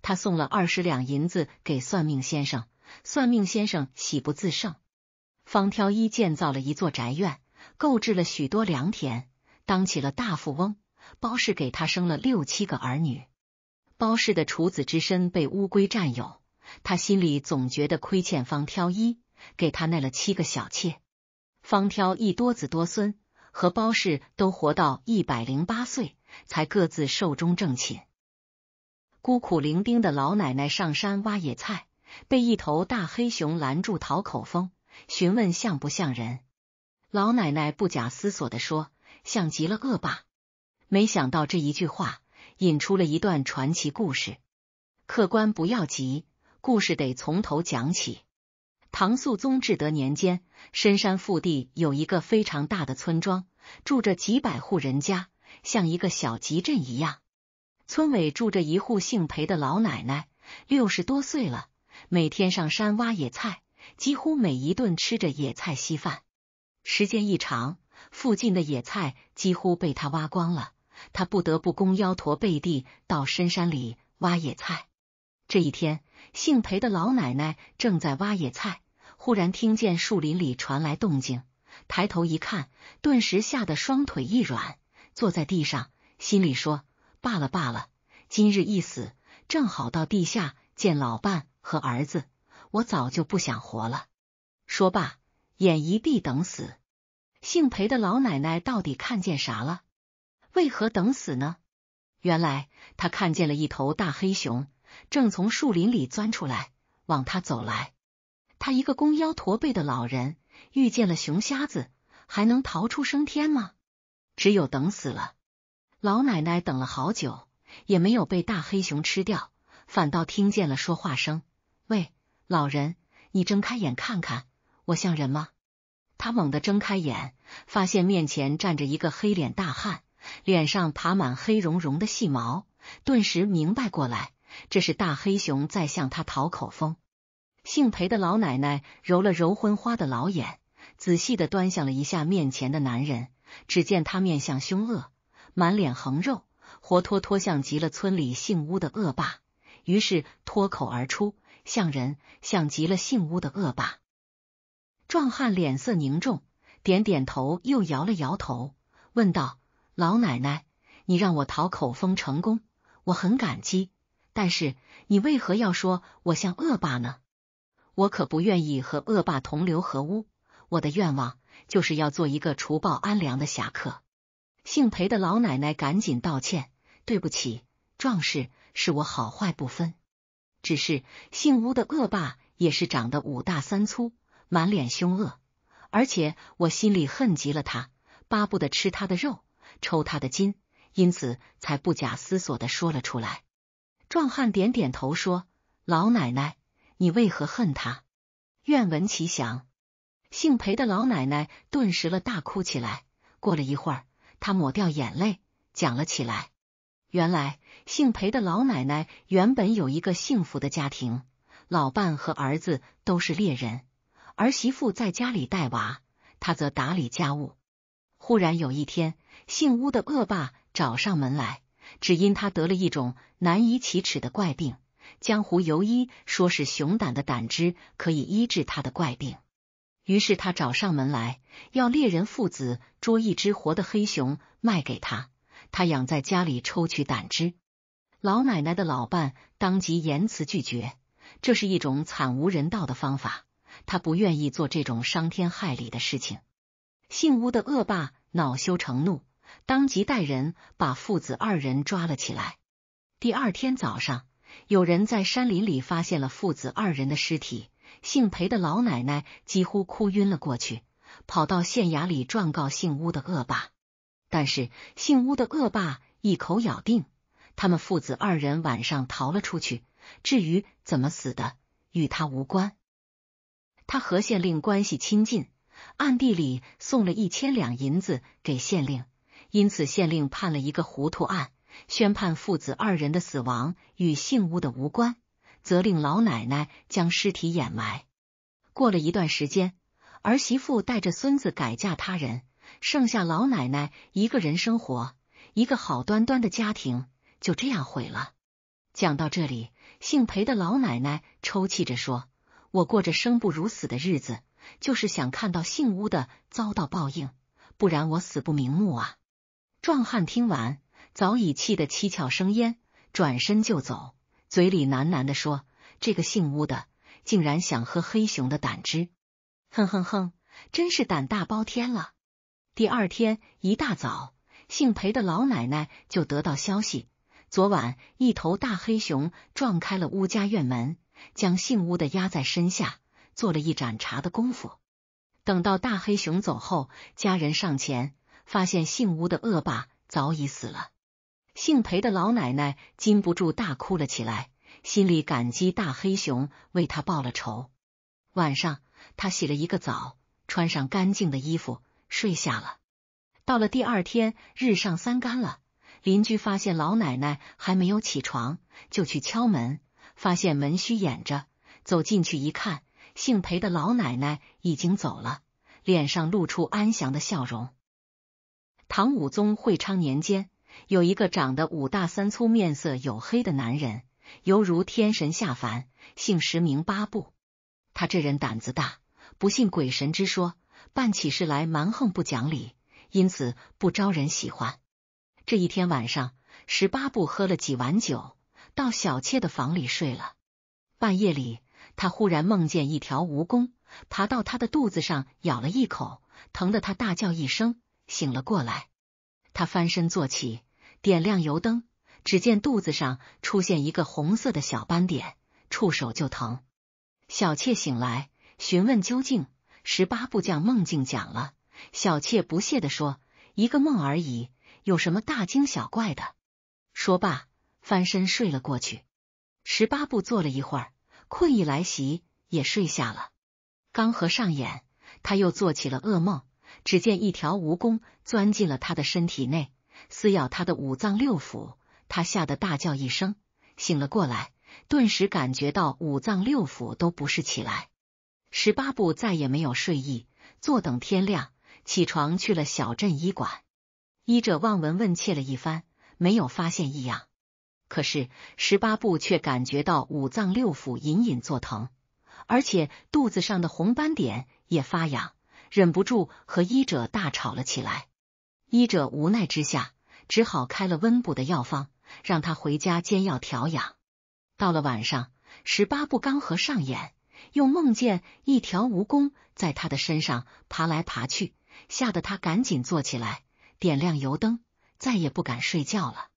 他送了二十两银子给算命先生，算命先生喜不自胜。方挑一建造了一座宅院，购置了许多良田，当起了大富翁。包氏给他生了六七个儿女，包氏的处子之身被乌龟占有，他心里总觉得亏欠方挑一，给他纳了七个小妾。方挑一多子多孙，和包氏都活到一百零八岁，才各自寿终正寝。孤苦伶仃的老奶奶上山挖野菜，被一头大黑熊拦住讨口风。询问像不像人？老奶奶不假思索的说，像极了恶霸。没想到这一句话引出了一段传奇故事。客官不要急，故事得从头讲起。唐肃宗至德年间，深山腹地有一个非常大的村庄，住着几百户人家，像一个小集镇一样。村尾住着一户姓裴的老奶奶，六十多岁了，每天上山挖野菜。几乎每一顿吃着野菜稀饭，时间一长，附近的野菜几乎被他挖光了。他不得不弓腰驼背地到深山里挖野菜。这一天，姓裴的老奶奶正在挖野菜，忽然听见树林里传来动静，抬头一看，顿时吓得双腿一软，坐在地上，心里说：“罢了罢了，今日一死，正好到地下见老伴和儿子。”我早就不想活了。说罢，眼一闭，等死。姓裴的老奶奶到底看见啥了？为何等死呢？原来她看见了一头大黑熊，正从树林里钻出来，往她走来。她一个弓腰驼背的老人，遇见了熊瞎子，还能逃出升天吗？只有等死了。老奶奶等了好久，也没有被大黑熊吃掉，反倒听见了说话声：“喂。”老人，你睁开眼看看，我像人吗？他猛地睁开眼，发现面前站着一个黑脸大汉，脸上爬满黑茸茸的细毛，顿时明白过来，这是大黑熊在向他讨口风。姓裴的老奶奶揉了揉昏花的老眼，仔细的端详了一下面前的男人，只见他面相凶恶，满脸横肉，活脱脱像极了村里姓巫的恶霸，于是脱口而出。像人，像极了姓巫的恶霸。壮汉脸色凝重，点点头，又摇了摇头，问道：“老奶奶，你让我讨口风成功，我很感激。但是你为何要说我像恶霸呢？我可不愿意和恶霸同流合污。我的愿望就是要做一个除暴安良的侠客。”姓裴的老奶奶赶紧道歉：“对不起，壮士，是我好坏不分。”只是姓巫的恶霸也是长得五大三粗，满脸凶恶，而且我心里恨极了他，巴不得吃他的肉，抽他的筋，因此才不假思索的说了出来。壮汉点点头说：“老奶奶，你为何恨他？愿闻其详。”姓裴的老奶奶顿时了大哭起来。过了一会儿，她抹掉眼泪，讲了起来。原来姓裴的老奶奶原本有一个幸福的家庭，老伴和儿子都是猎人，儿媳妇在家里带娃，她则打理家务。忽然有一天，姓乌的恶霸找上门来，只因他得了一种难以启齿的怪病，江湖游医说是熊胆的胆汁可以医治他的怪病，于是他找上门来，要猎人父子捉一只活的黑熊卖给他。他养在家里抽取胆汁，老奶奶的老伴当即严辞拒绝，这是一种惨无人道的方法，他不愿意做这种伤天害理的事情。姓巫的恶霸恼羞成怒，当即带人把父子二人抓了起来。第二天早上，有人在山林里发现了父子二人的尸体，姓裴的老奶奶几乎哭晕了过去，跑到县衙里状告姓巫的恶霸。但是姓巫的恶霸一口咬定，他们父子二人晚上逃了出去。至于怎么死的，与他无关。他和县令关系亲近，暗地里送了一千两银子给县令，因此县令判了一个糊涂案，宣判父子二人的死亡与姓巫的无关，责令老奶奶将尸体掩埋。过了一段时间，儿媳妇带着孙子改嫁他人。剩下老奶奶一个人生活，一个好端端的家庭就这样毁了。讲到这里，姓裴的老奶奶抽泣着说：“我过着生不如死的日子，就是想看到姓巫的遭到报应，不然我死不瞑目啊！”壮汉听完，早已气得七窍生烟，转身就走，嘴里喃喃的说：“这个姓巫的竟然想喝黑熊的胆汁，哼哼哼，真是胆大包天了！”第二天一大早，姓裴的老奶奶就得到消息，昨晚一头大黑熊撞开了乌家院门，将姓乌的压在身下，做了一盏茶的功夫。等到大黑熊走后，家人上前发现姓乌的恶霸早已死了。姓裴的老奶奶禁不住大哭了起来，心里感激大黑熊为他报了仇。晚上，他洗了一个澡，穿上干净的衣服。睡下了。到了第二天日上三竿了，邻居发现老奶奶还没有起床，就去敲门，发现门虚掩着，走进去一看，姓裴的老奶奶已经走了，脸上露出安详的笑容。唐武宗会昌年间，有一个长得五大三粗、面色黝黑的男人，犹如天神下凡，姓石名八步。他这人胆子大，不信鬼神之说。办起事来蛮横不讲理，因此不招人喜欢。这一天晚上，十八步喝了几碗酒，到小妾的房里睡了。半夜里，他忽然梦见一条蜈蚣爬到他的肚子上，咬了一口，疼得他大叫一声，醒了过来。他翻身坐起，点亮油灯，只见肚子上出现一个红色的小斑点，触手就疼。小妾醒来，询问究竟。十八部将梦境讲了，小妾不屑的说：“一个梦而已，有什么大惊小怪的？”说罢，翻身睡了过去。十八步坐了一会儿，困意来袭，也睡下了。刚合上眼，他又做起了噩梦。只见一条蜈蚣钻进了他的身体内，撕咬他的五脏六腑。他吓得大叫一声，醒了过来，顿时感觉到五脏六腑都不是起来。十八步再也没有睡意，坐等天亮。起床去了小镇医馆，医者望闻问切了一番，没有发现异样。可是十八步却感觉到五脏六腑隐隐作疼，而且肚子上的红斑点也发痒，忍不住和医者大吵了起来。医者无奈之下，只好开了温补的药方，让他回家煎药调养。到了晚上，十八步刚合上眼。又梦见一条蜈蚣在他的身上爬来爬去，吓得他赶紧坐起来，点亮油灯，再也不敢睡觉了。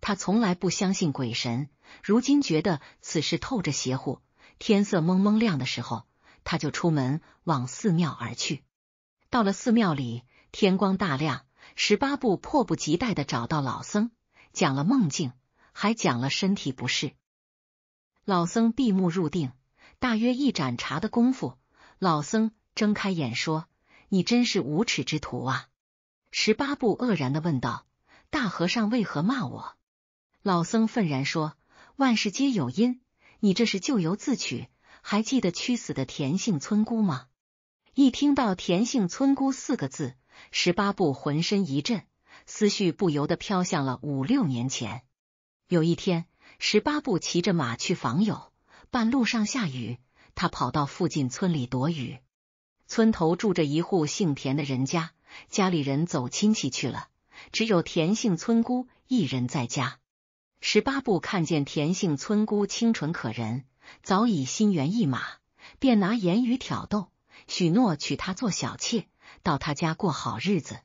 他从来不相信鬼神，如今觉得此事透着邪乎。天色蒙蒙亮的时候，他就出门往寺庙而去。到了寺庙里，天光大亮，十八步迫不及待的找到老僧，讲了梦境，还讲了身体不适。老僧闭目入定。大约一盏茶的功夫，老僧睁开眼说：“你真是无耻之徒啊！”十八步愕然的问道：“大和尚为何骂我？”老僧愤然说：“万事皆有因，你这是咎由自取。还记得屈死的田姓村姑吗？”一听到“田姓村姑”四个字，十八步浑身一震，思绪不由得飘向了五六年前。有一天，十八步骑着马去访友。半路上下雨，他跑到附近村里躲雨。村头住着一户姓田的人家，家里人走亲戚去了，只有田姓村姑一人在家。十八步看见田姓村姑清纯可人，早已心猿意马，便拿言语挑逗，许诺娶她做小妾，到他家过好日子。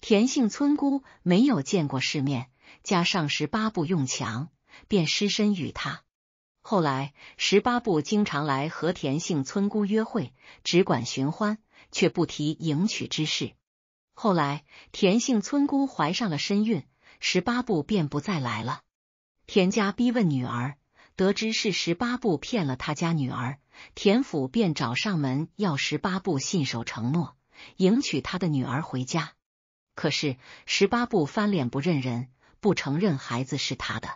田姓村姑没有见过世面，加上十八步用强，便失身与他。后来，十八部经常来和田姓村姑约会，只管寻欢，却不提迎娶之事。后来，田姓村姑怀上了身孕，十八部便不再来了。田家逼问女儿，得知是十八部骗了他家女儿，田府便找上门要十八部信守承诺，迎娶他的女儿回家。可是，十八部翻脸不认人，不承认孩子是他的。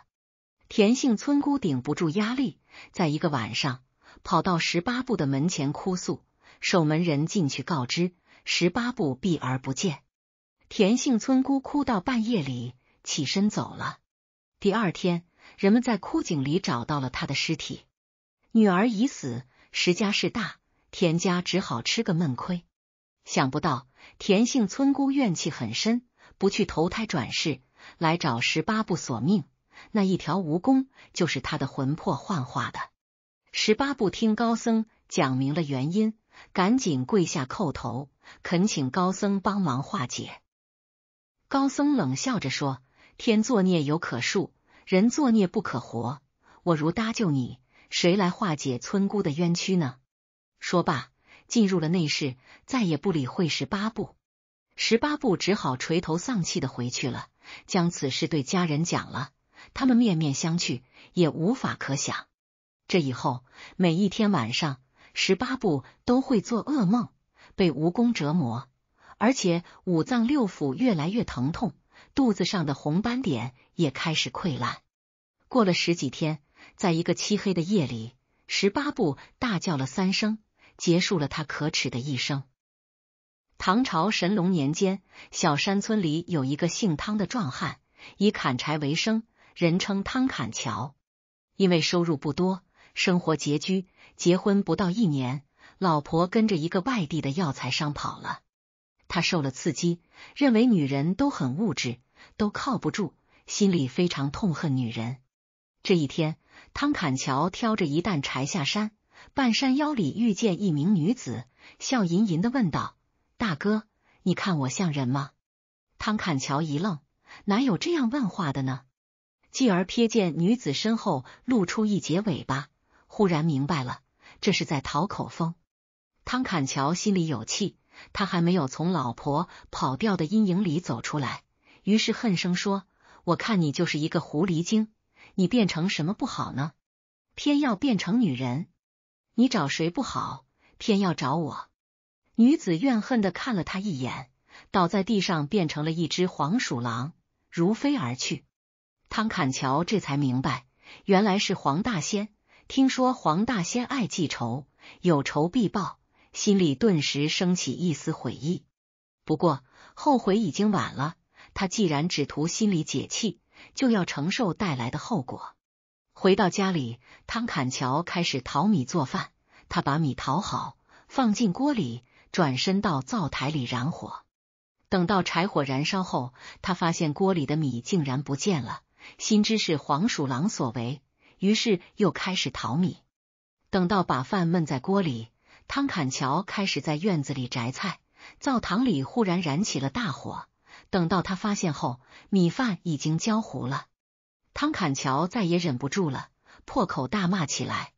田姓村姑顶不住压力，在一个晚上跑到十八步的门前哭诉，守门人进去告知，十八步避而不见。田姓村姑哭到半夜里，起身走了。第二天，人们在枯井里找到了他的尸体，女儿已死，石家势大，田家只好吃个闷亏。想不到田姓村姑怨气很深，不去投胎转世，来找十八步索命。那一条蜈蚣就是他的魂魄幻化的。十八部听高僧讲明了原因，赶紧跪下叩头，恳请高僧帮忙化解。高僧冷笑着说：“天作孽有可恕，人作孽不可活。我如搭救你，谁来化解村姑的冤屈呢？”说罢进入了内室，再也不理会十八部。十八部只好垂头丧气的回去了，将此事对家人讲了。他们面面相觑，也无法可想。这以后，每一天晚上，十八步都会做噩梦，被蜈蚣折磨，而且五脏六腑越来越疼痛，肚子上的红斑点也开始溃烂。过了十几天，在一个漆黑的夜里，十八步大叫了三声，结束了他可耻的一生。唐朝神龙年间，小山村里有一个姓汤的壮汉，以砍柴为生。人称汤坎桥，因为收入不多，生活拮据。结婚不到一年，老婆跟着一个外地的药材商跑了，他受了刺激，认为女人都很物质，都靠不住，心里非常痛恨女人。这一天，汤坎桥挑着一担柴下山，半山腰里遇见一名女子，笑吟吟的问道：“大哥，你看我像人吗？”汤坎桥一愣，哪有这样问话的呢？继而瞥见女子身后露出一截尾巴，忽然明白了，这是在讨口风。汤坎乔心里有气，他还没有从老婆跑掉的阴影里走出来，于是恨声说：“我看你就是一个狐狸精，你变成什么不好呢？偏要变成女人。你找谁不好，偏要找我。”女子怨恨的看了他一眼，倒在地上变成了一只黄鼠狼，如飞而去。汤坎桥这才明白，原来是黄大仙。听说黄大仙爱记仇，有仇必报，心里顿时升起一丝悔意。不过后悔已经晚了，他既然只图心里解气，就要承受带来的后果。回到家里，汤坎桥开始淘米做饭。他把米淘好，放进锅里，转身到灶台里燃火。等到柴火燃烧后，他发现锅里的米竟然不见了。心知是黄鼠狼所为，于是又开始淘米。等到把饭焖在锅里，汤坎桥开始在院子里摘菜。灶堂里忽然燃起了大火。等到他发现后，米饭已经焦糊了。汤坎桥再也忍不住了，破口大骂起来。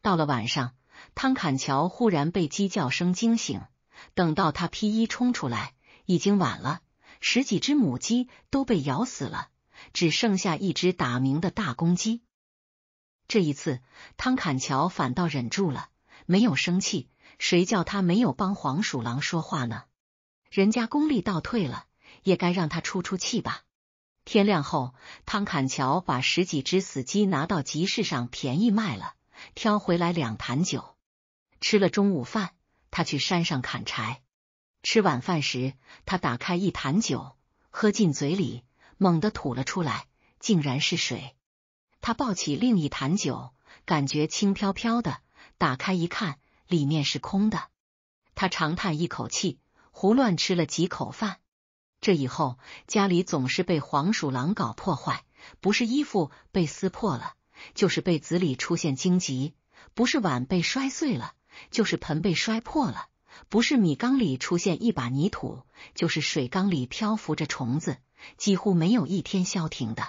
到了晚上，汤坎桥忽然被鸡叫声惊醒。等到他披衣冲出来，已经晚了，十几只母鸡都被咬死了。只剩下一只打鸣的大公鸡。这一次，汤坎乔反倒忍住了，没有生气。谁叫他没有帮黄鼠狼说话呢？人家功力倒退了，也该让他出出气吧。天亮后，汤坎乔把十几只死鸡拿到集市上便宜卖了，挑回来两坛酒，吃了中午饭，他去山上砍柴。吃晚饭时，他打开一坛酒，喝进嘴里。猛地吐了出来，竟然是水。他抱起另一坛酒，感觉轻飘飘的。打开一看，里面是空的。他长叹一口气，胡乱吃了几口饭。这以后，家里总是被黄鼠狼搞破坏，不是衣服被撕破了，就是被子里出现荆棘；不是碗被摔碎了，就是盆被摔破了；不是米缸里出现一把泥土，就是水缸里漂浮着虫子。几乎没有一天消停的。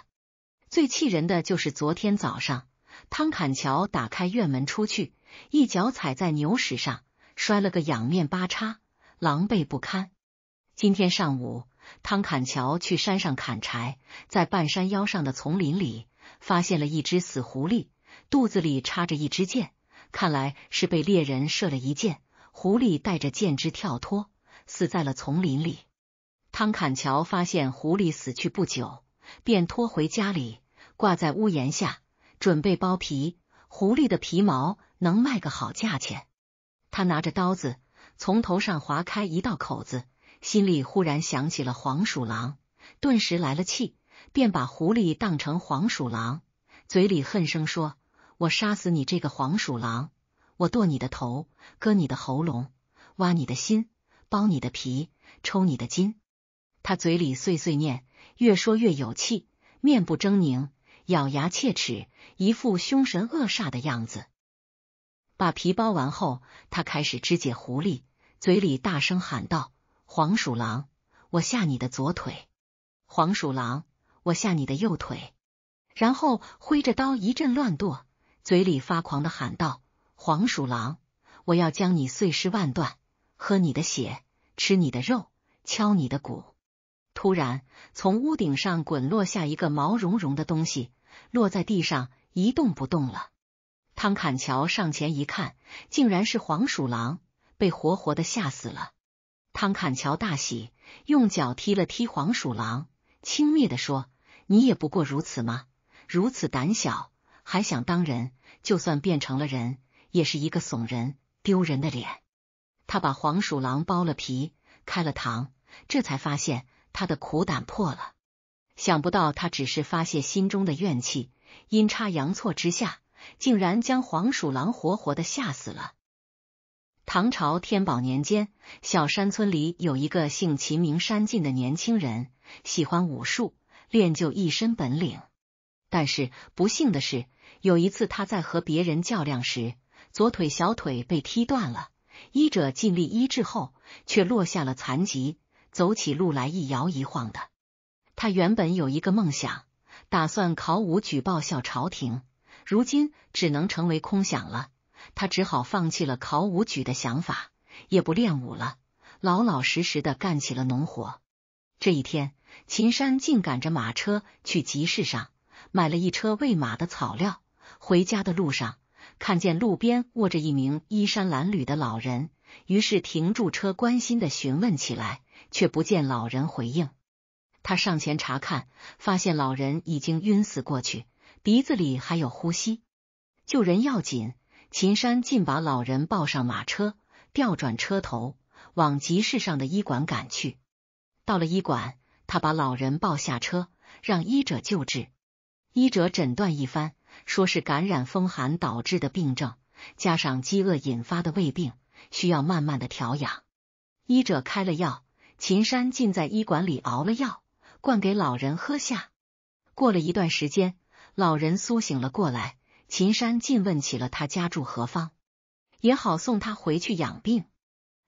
最气人的就是昨天早上，汤坎乔打开院门出去，一脚踩在牛屎上，摔了个仰面八叉，狼狈不堪。今天上午，汤坎乔去山上砍柴，在半山腰上的丛林里，发现了一只死狐狸，肚子里插着一支箭，看来是被猎人射了一箭。狐狸带着箭枝跳脱，死在了丛林里。汤坎乔发现狐狸死去不久，便拖回家里，挂在屋檐下，准备剥皮。狐狸的皮毛能卖个好价钱。他拿着刀子，从头上划开一道口子，心里忽然想起了黄鼠狼，顿时来了气，便把狐狸当成黄鼠狼，嘴里恨声说：“我杀死你这个黄鼠狼，我剁你的头，割你的喉咙，挖你的心，剥你的皮，抽你的筋。”他嘴里碎碎念，越说越有气，面部狰狞，咬牙切齿，一副凶神恶煞的样子。把皮剥完后，他开始肢解狐狸，嘴里大声喊道：“黄鼠狼，我下你的左腿；黄鼠狼，我下你的右腿。”然后挥着刀一阵乱剁，嘴里发狂的喊道：“黄鼠狼，我要将你碎尸万段，喝你的血，吃你的肉，敲你的骨。”突然，从屋顶上滚落下一个毛茸茸的东西，落在地上一动不动了。汤坎乔上前一看，竟然是黄鼠狼，被活活的吓死了。汤坎乔大喜，用脚踢了踢黄鼠狼，轻蔑的说：“你也不过如此吗？如此胆小，还想当人？就算变成了人，也是一个怂人，丢人的脸。”他把黄鼠狼剥了皮，开了膛，这才发现。他的苦胆破了，想不到他只是发泄心中的怨气，阴差阳错之下，竟然将黄鼠狼活活的吓死了。唐朝天宝年间，小山村里有一个姓秦名山进的年轻人，喜欢武术，练就一身本领。但是不幸的是，有一次他在和别人较量时，左腿小腿被踢断了，医者尽力医治后，却落下了残疾。走起路来一摇一晃的，他原本有一个梦想，打算考武举报效朝廷，如今只能成为空想了。他只好放弃了考武举的想法，也不练武了，老老实实的干起了农活。这一天，秦山竟赶着马车去集市上买了一车喂马的草料。回家的路上，看见路边卧着一名衣衫褴褛的老人。于是停住车，关心的询问起来，却不见老人回应。他上前查看，发现老人已经晕死过去，鼻子里还有呼吸。救人要紧，秦山竟把老人抱上马车，调转车头往集市上的医馆赶去。到了医馆，他把老人抱下车，让医者救治。医者诊断一番，说是感染风寒导致的病症，加上饥饿引发的胃病。需要慢慢的调养，医者开了药，秦山竟在医馆里熬了药，灌给老人喝下。过了一段时间，老人苏醒了过来，秦山竟问起了他家住何方，也好送他回去养病。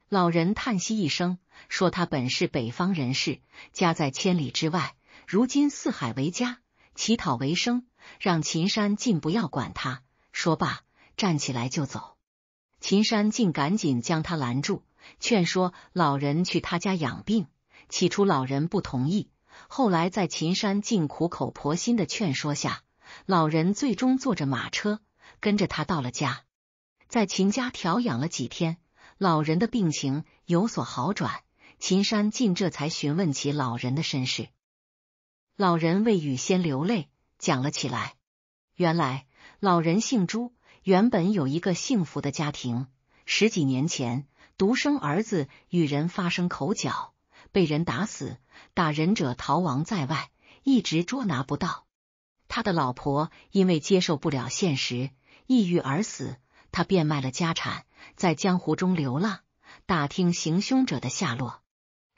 老人叹息一声，说他本是北方人士，家在千里之外，如今四海为家，乞讨为生，让秦山竟不要管他。说罢，站起来就走。秦山竟赶紧将他拦住，劝说老人去他家养病。起初老人不同意，后来在秦山竟苦口婆心的劝说下，老人最终坐着马车跟着他到了家。在秦家调养了几天，老人的病情有所好转，秦山竟这才询问起老人的身世。老人为雨仙流泪，讲了起来。原来老人姓朱。原本有一个幸福的家庭，十几年前，独生儿子与人发生口角，被人打死，打人者逃亡在外，一直捉拿不到。他的老婆因为接受不了现实，抑郁而死。他变卖了家产，在江湖中流浪，打听行凶者的下落。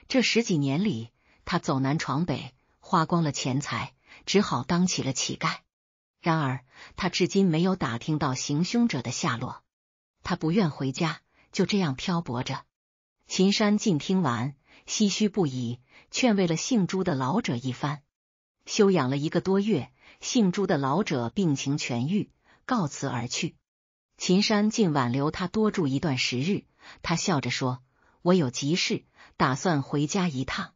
这十几年里，他走南闯北，花光了钱财，只好当起了乞丐。然而，他至今没有打听到行凶者的下落。他不愿回家，就这样漂泊着。秦山尽听完，唏嘘不已，劝慰了姓朱的老者一番。休养了一个多月，姓朱的老者病情痊愈，告辞而去。秦山竟挽留他多住一段时日，他笑着说：“我有急事，打算回家一趟。”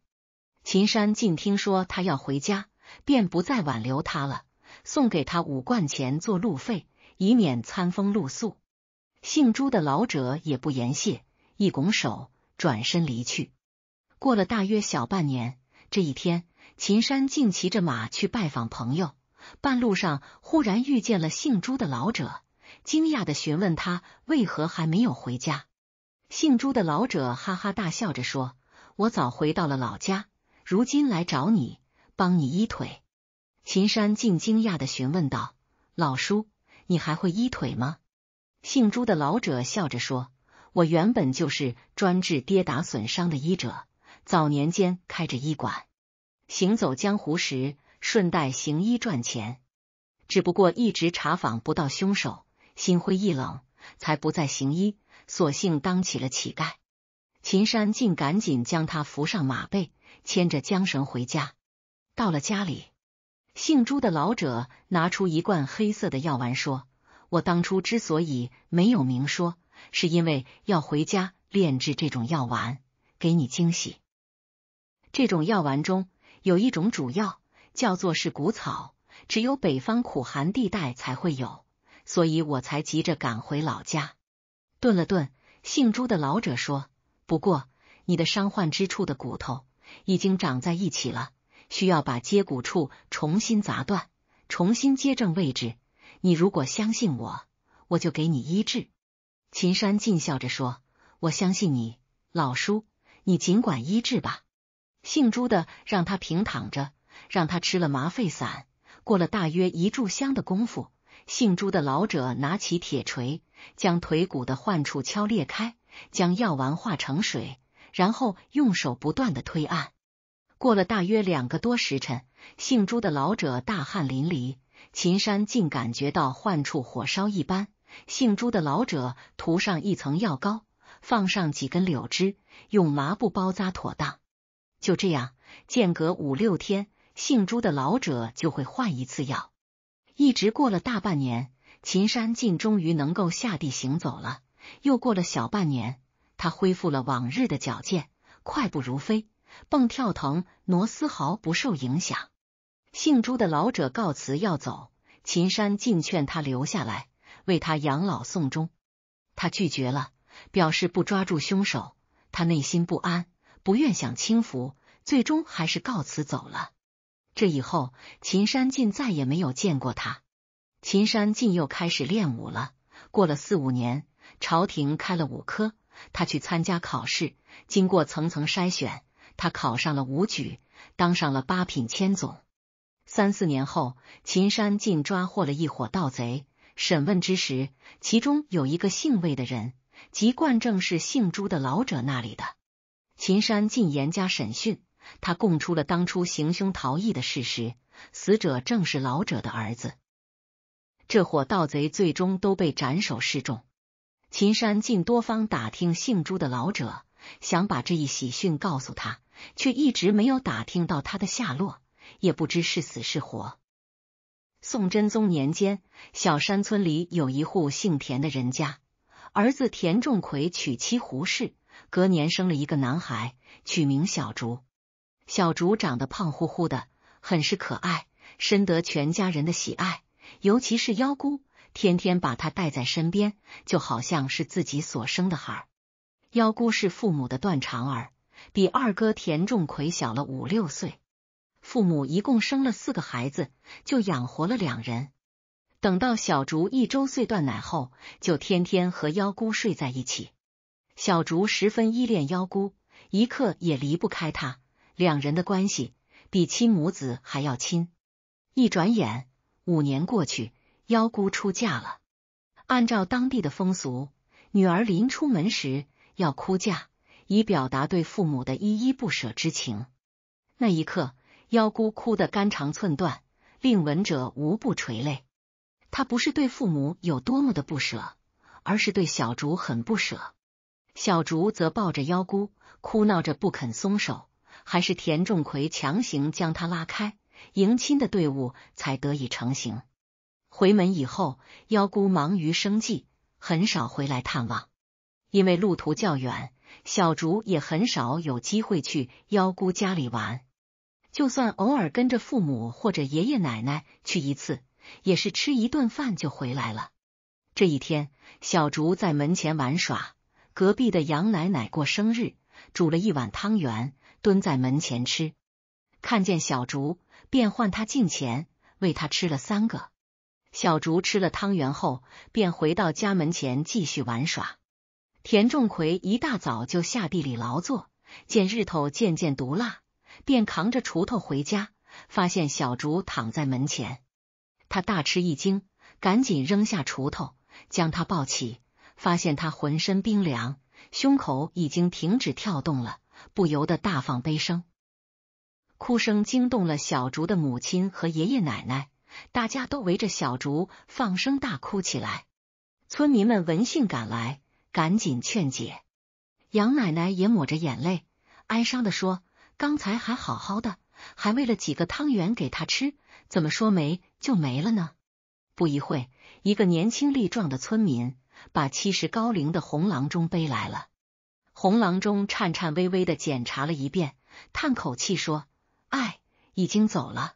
秦山竟听说他要回家，便不再挽留他了。送给他五贯钱做路费，以免餐风露宿。姓朱的老者也不言谢，一拱手，转身离去。过了大约小半年，这一天，秦山竟骑着马去拜访朋友，半路上忽然遇见了姓朱的老者，惊讶的询问他为何还没有回家。姓朱的老者哈哈大笑着说：“我早回到了老家，如今来找你，帮你医腿。”秦山竟惊讶的询问道：“老叔，你还会医腿吗？”姓朱的老者笑着说：“我原本就是专治跌打损伤的医者，早年间开着医馆，行走江湖时顺带行医赚钱。只不过一直查访不到凶手，心灰意冷，才不再行医，索性当起了乞丐。”秦山竟赶紧将他扶上马背，牵着缰绳回家。到了家里。姓朱的老者拿出一罐黑色的药丸，说：“我当初之所以没有明说，是因为要回家炼制这种药丸，给你惊喜。这种药丸中有一种主药，叫做是谷草，只有北方苦寒地带才会有，所以我才急着赶回老家。”顿了顿，姓朱的老者说：“不过，你的伤患之处的骨头已经长在一起了。”需要把接骨处重新砸断，重新接正位置。你如果相信我，我就给你医治。秦山尽笑着说：“我相信你，老叔，你尽管医治吧。”姓朱的让他平躺着，让他吃了麻沸散。过了大约一炷香的功夫，姓朱的老者拿起铁锤，将腿骨的患处敲裂开，将药丸化成水，然后用手不断的推按。过了大约两个多时辰，姓朱的老者大汗淋漓，秦山竟感觉到患处火烧一般。姓朱的老者涂上一层药膏，放上几根柳枝，用麻布包扎妥当。就这样，间隔五六天，姓朱的老者就会换一次药。一直过了大半年，秦山竟终于能够下地行走了。又过了小半年，他恢复了往日的矫健，快步如飞。蹦跳腾挪丝毫不受影响。姓朱的老者告辞要走，秦山尽劝他留下来，为他养老送终。他拒绝了，表示不抓住凶手。他内心不安，不愿享清福，最终还是告辞走了。这以后，秦山尽再也没有见过他。秦山尽又开始练武了。过了四五年，朝廷开了武科，他去参加考试，经过层层筛选。他考上了武举，当上了八品千总。三四年后，秦山进抓获了一伙盗贼，审问之时，其中有一个姓魏的人，籍贯正是姓朱的老者那里的。秦山进严加审讯，他供出了当初行凶逃逸的事实，死者正是老者的儿子。这伙盗贼最终都被斩首示众。秦山进多方打听姓朱的老者，想把这一喜讯告诉他。却一直没有打听到他的下落，也不知是死是活。宋真宗年间，小山村里有一户姓田的人家，儿子田仲奎娶妻胡氏，隔年生了一个男孩，取名小竹。小竹长得胖乎乎的，很是可爱，深得全家人的喜爱，尤其是幺姑，天天把他带在身边，就好像是自己所生的孩。幺姑是父母的断肠儿。比二哥田仲奎小了五六岁，父母一共生了四个孩子，就养活了两人。等到小竹一周岁断奶后，就天天和幺姑睡在一起。小竹十分依恋幺姑，一刻也离不开他。两人的关系比亲母子还要亲。一转眼五年过去，幺姑出嫁了。按照当地的风俗，女儿临出门时要哭嫁。以表达对父母的依依不舍之情。那一刻，妖姑哭得肝肠寸断，令闻者无不垂泪。他不是对父母有多么的不舍，而是对小竹很不舍。小竹则抱着妖姑，哭闹着不肯松手，还是田仲奎强行将他拉开。迎亲的队伍才得以成型。回门以后，妖姑忙于生计，很少回来探望，因为路途较远。小竹也很少有机会去幺姑家里玩，就算偶尔跟着父母或者爷爷奶奶去一次，也是吃一顿饭就回来了。这一天，小竹在门前玩耍，隔壁的杨奶奶过生日，煮了一碗汤圆，蹲在门前吃，看见小竹，便唤他近前，喂他吃了三个。小竹吃了汤圆后，便回到家门前继续玩耍。田仲奎一大早就下地里劳作，见日头渐渐毒辣，便扛着锄头回家。发现小竹躺在门前，他大吃一惊，赶紧扔下锄头，将他抱起。发现他浑身冰凉，胸口已经停止跳动了，不由得大放悲声，哭声惊动了小竹的母亲和爷爷奶奶，大家都围着小竹放声大哭起来。村民们闻讯赶来。赶紧劝解，杨奶奶也抹着眼泪，哀伤的说：“刚才还好好的，还喂了几个汤圆给他吃，怎么说没就没了呢？”不一会，一个年轻力壮的村民把七十高龄的红郎中背来了。红郎中颤颤巍巍的检查了一遍，叹口气说：“哎，已经走了，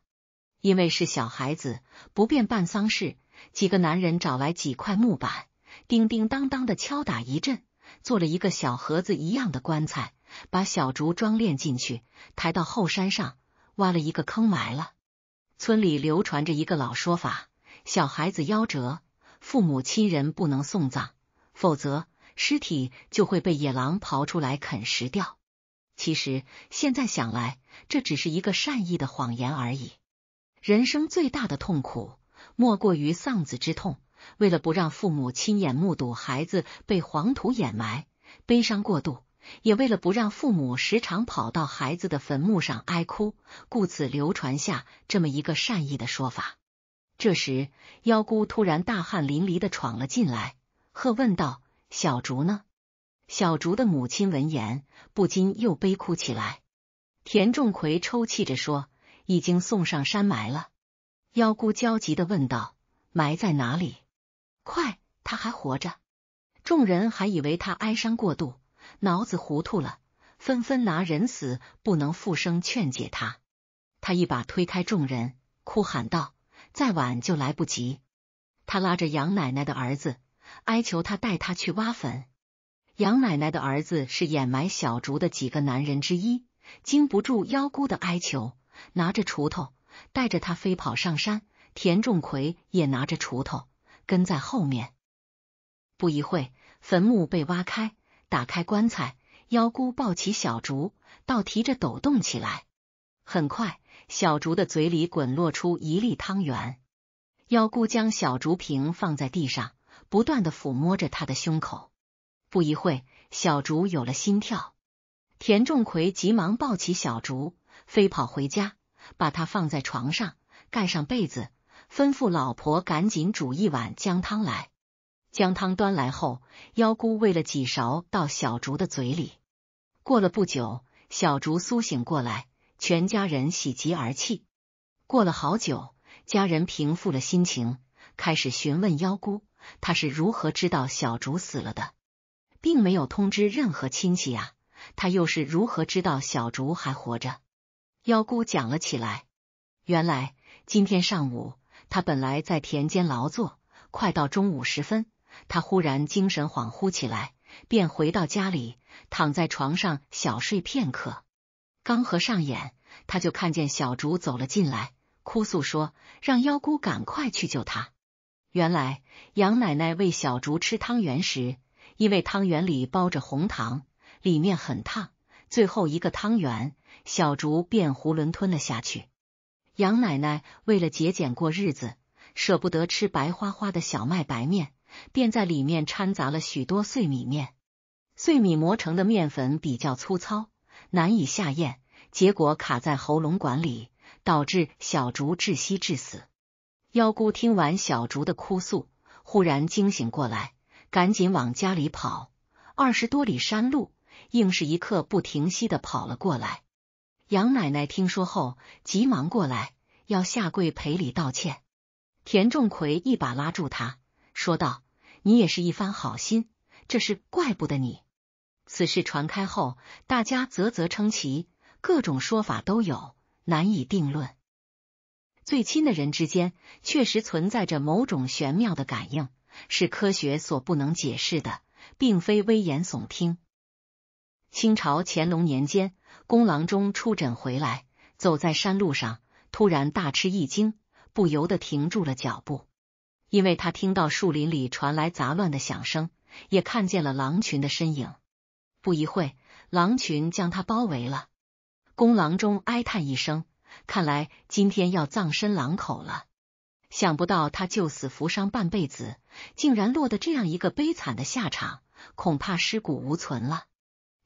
因为是小孩子，不便办丧事。”几个男人找来几块木板。叮叮当当的敲打一阵，做了一个小盒子一样的棺材，把小竹装殓进去，抬到后山上，挖了一个坑埋了。村里流传着一个老说法：小孩子夭折，父母亲人不能送葬，否则尸体就会被野狼刨出来啃食掉。其实现在想来，这只是一个善意的谎言而已。人生最大的痛苦，莫过于丧子之痛。为了不让父母亲眼目睹孩子被黄土掩埋，悲伤过度；也为了不让父母时常跑到孩子的坟墓上哀哭，故此流传下这么一个善意的说法。这时，妖姑突然大汗淋漓的闯了进来，喝问道：“小竹呢？”小竹的母亲闻言不禁又悲哭起来。田仲奎抽泣着说：“已经送上山埋了。”妖姑焦急的问道：“埋在哪里？”快！他还活着。众人还以为他哀伤过度，脑子糊涂了，纷纷拿人死不能复生劝解他。他一把推开众人，哭喊道：“再晚就来不及！”他拉着杨奶奶的儿子，哀求他带他去挖坟。杨奶奶的儿子是掩埋小竹的几个男人之一，经不住幺姑的哀求，拿着锄头，带着他飞跑上山。田仲奎也拿着锄头。跟在后面，不一会，坟墓被挖开，打开棺材，妖姑抱起小竹，倒提着抖动起来。很快，小竹的嘴里滚落出一粒汤圆，妖姑将小竹瓶放在地上，不断的抚摸着他的胸口。不一会，小竹有了心跳，田仲葵急忙抱起小竹，飞跑回家，把它放在床上，盖上被子。吩咐老婆赶紧煮一碗姜汤来。姜汤端来后，妖姑喂了几勺到小竹的嘴里。过了不久，小竹苏醒过来，全家人喜极而泣。过了好久，家人平复了心情，开始询问妖姑，她是如何知道小竹死了的，并没有通知任何亲戚呀？他又是如何知道小竹还活着？妖姑讲了起来，原来今天上午。他本来在田间劳作，快到中午时分，他忽然精神恍惚起来，便回到家里，躺在床上小睡片刻。刚合上眼，他就看见小竹走了进来，哭诉说让妖姑赶快去救他。原来杨奶奶喂小竹吃汤圆时，因为汤圆里包着红糖，里面很烫，最后一个汤圆，小竹便囫囵吞了下去。杨奶奶为了节俭过日子，舍不得吃白花花的小麦白面，便在里面掺杂了许多碎米面。碎米磨成的面粉比较粗糙，难以下咽，结果卡在喉咙管里，导致小竹窒息致死。妖姑听完小竹的哭诉，忽然惊醒过来，赶紧往家里跑，二十多里山路，硬是一刻不停息的跑了过来。杨奶奶听说后，急忙过来要下跪赔礼道歉。田仲奎一把拉住他，说道：“你也是一番好心，这是怪不得你。”此事传开后，大家啧啧称奇，各种说法都有，难以定论。最亲的人之间确实存在着某种玄妙的感应，是科学所不能解释的，并非危言耸听。清朝乾隆年间。公郎中出诊回来，走在山路上，突然大吃一惊，不由得停住了脚步，因为他听到树林里传来杂乱的响声，也看见了狼群的身影。不一会狼群将他包围了。公郎中哀叹一声：“看来今天要葬身狼口了。想不到他救死扶伤半辈子，竟然落得这样一个悲惨的下场，恐怕尸骨无存了。”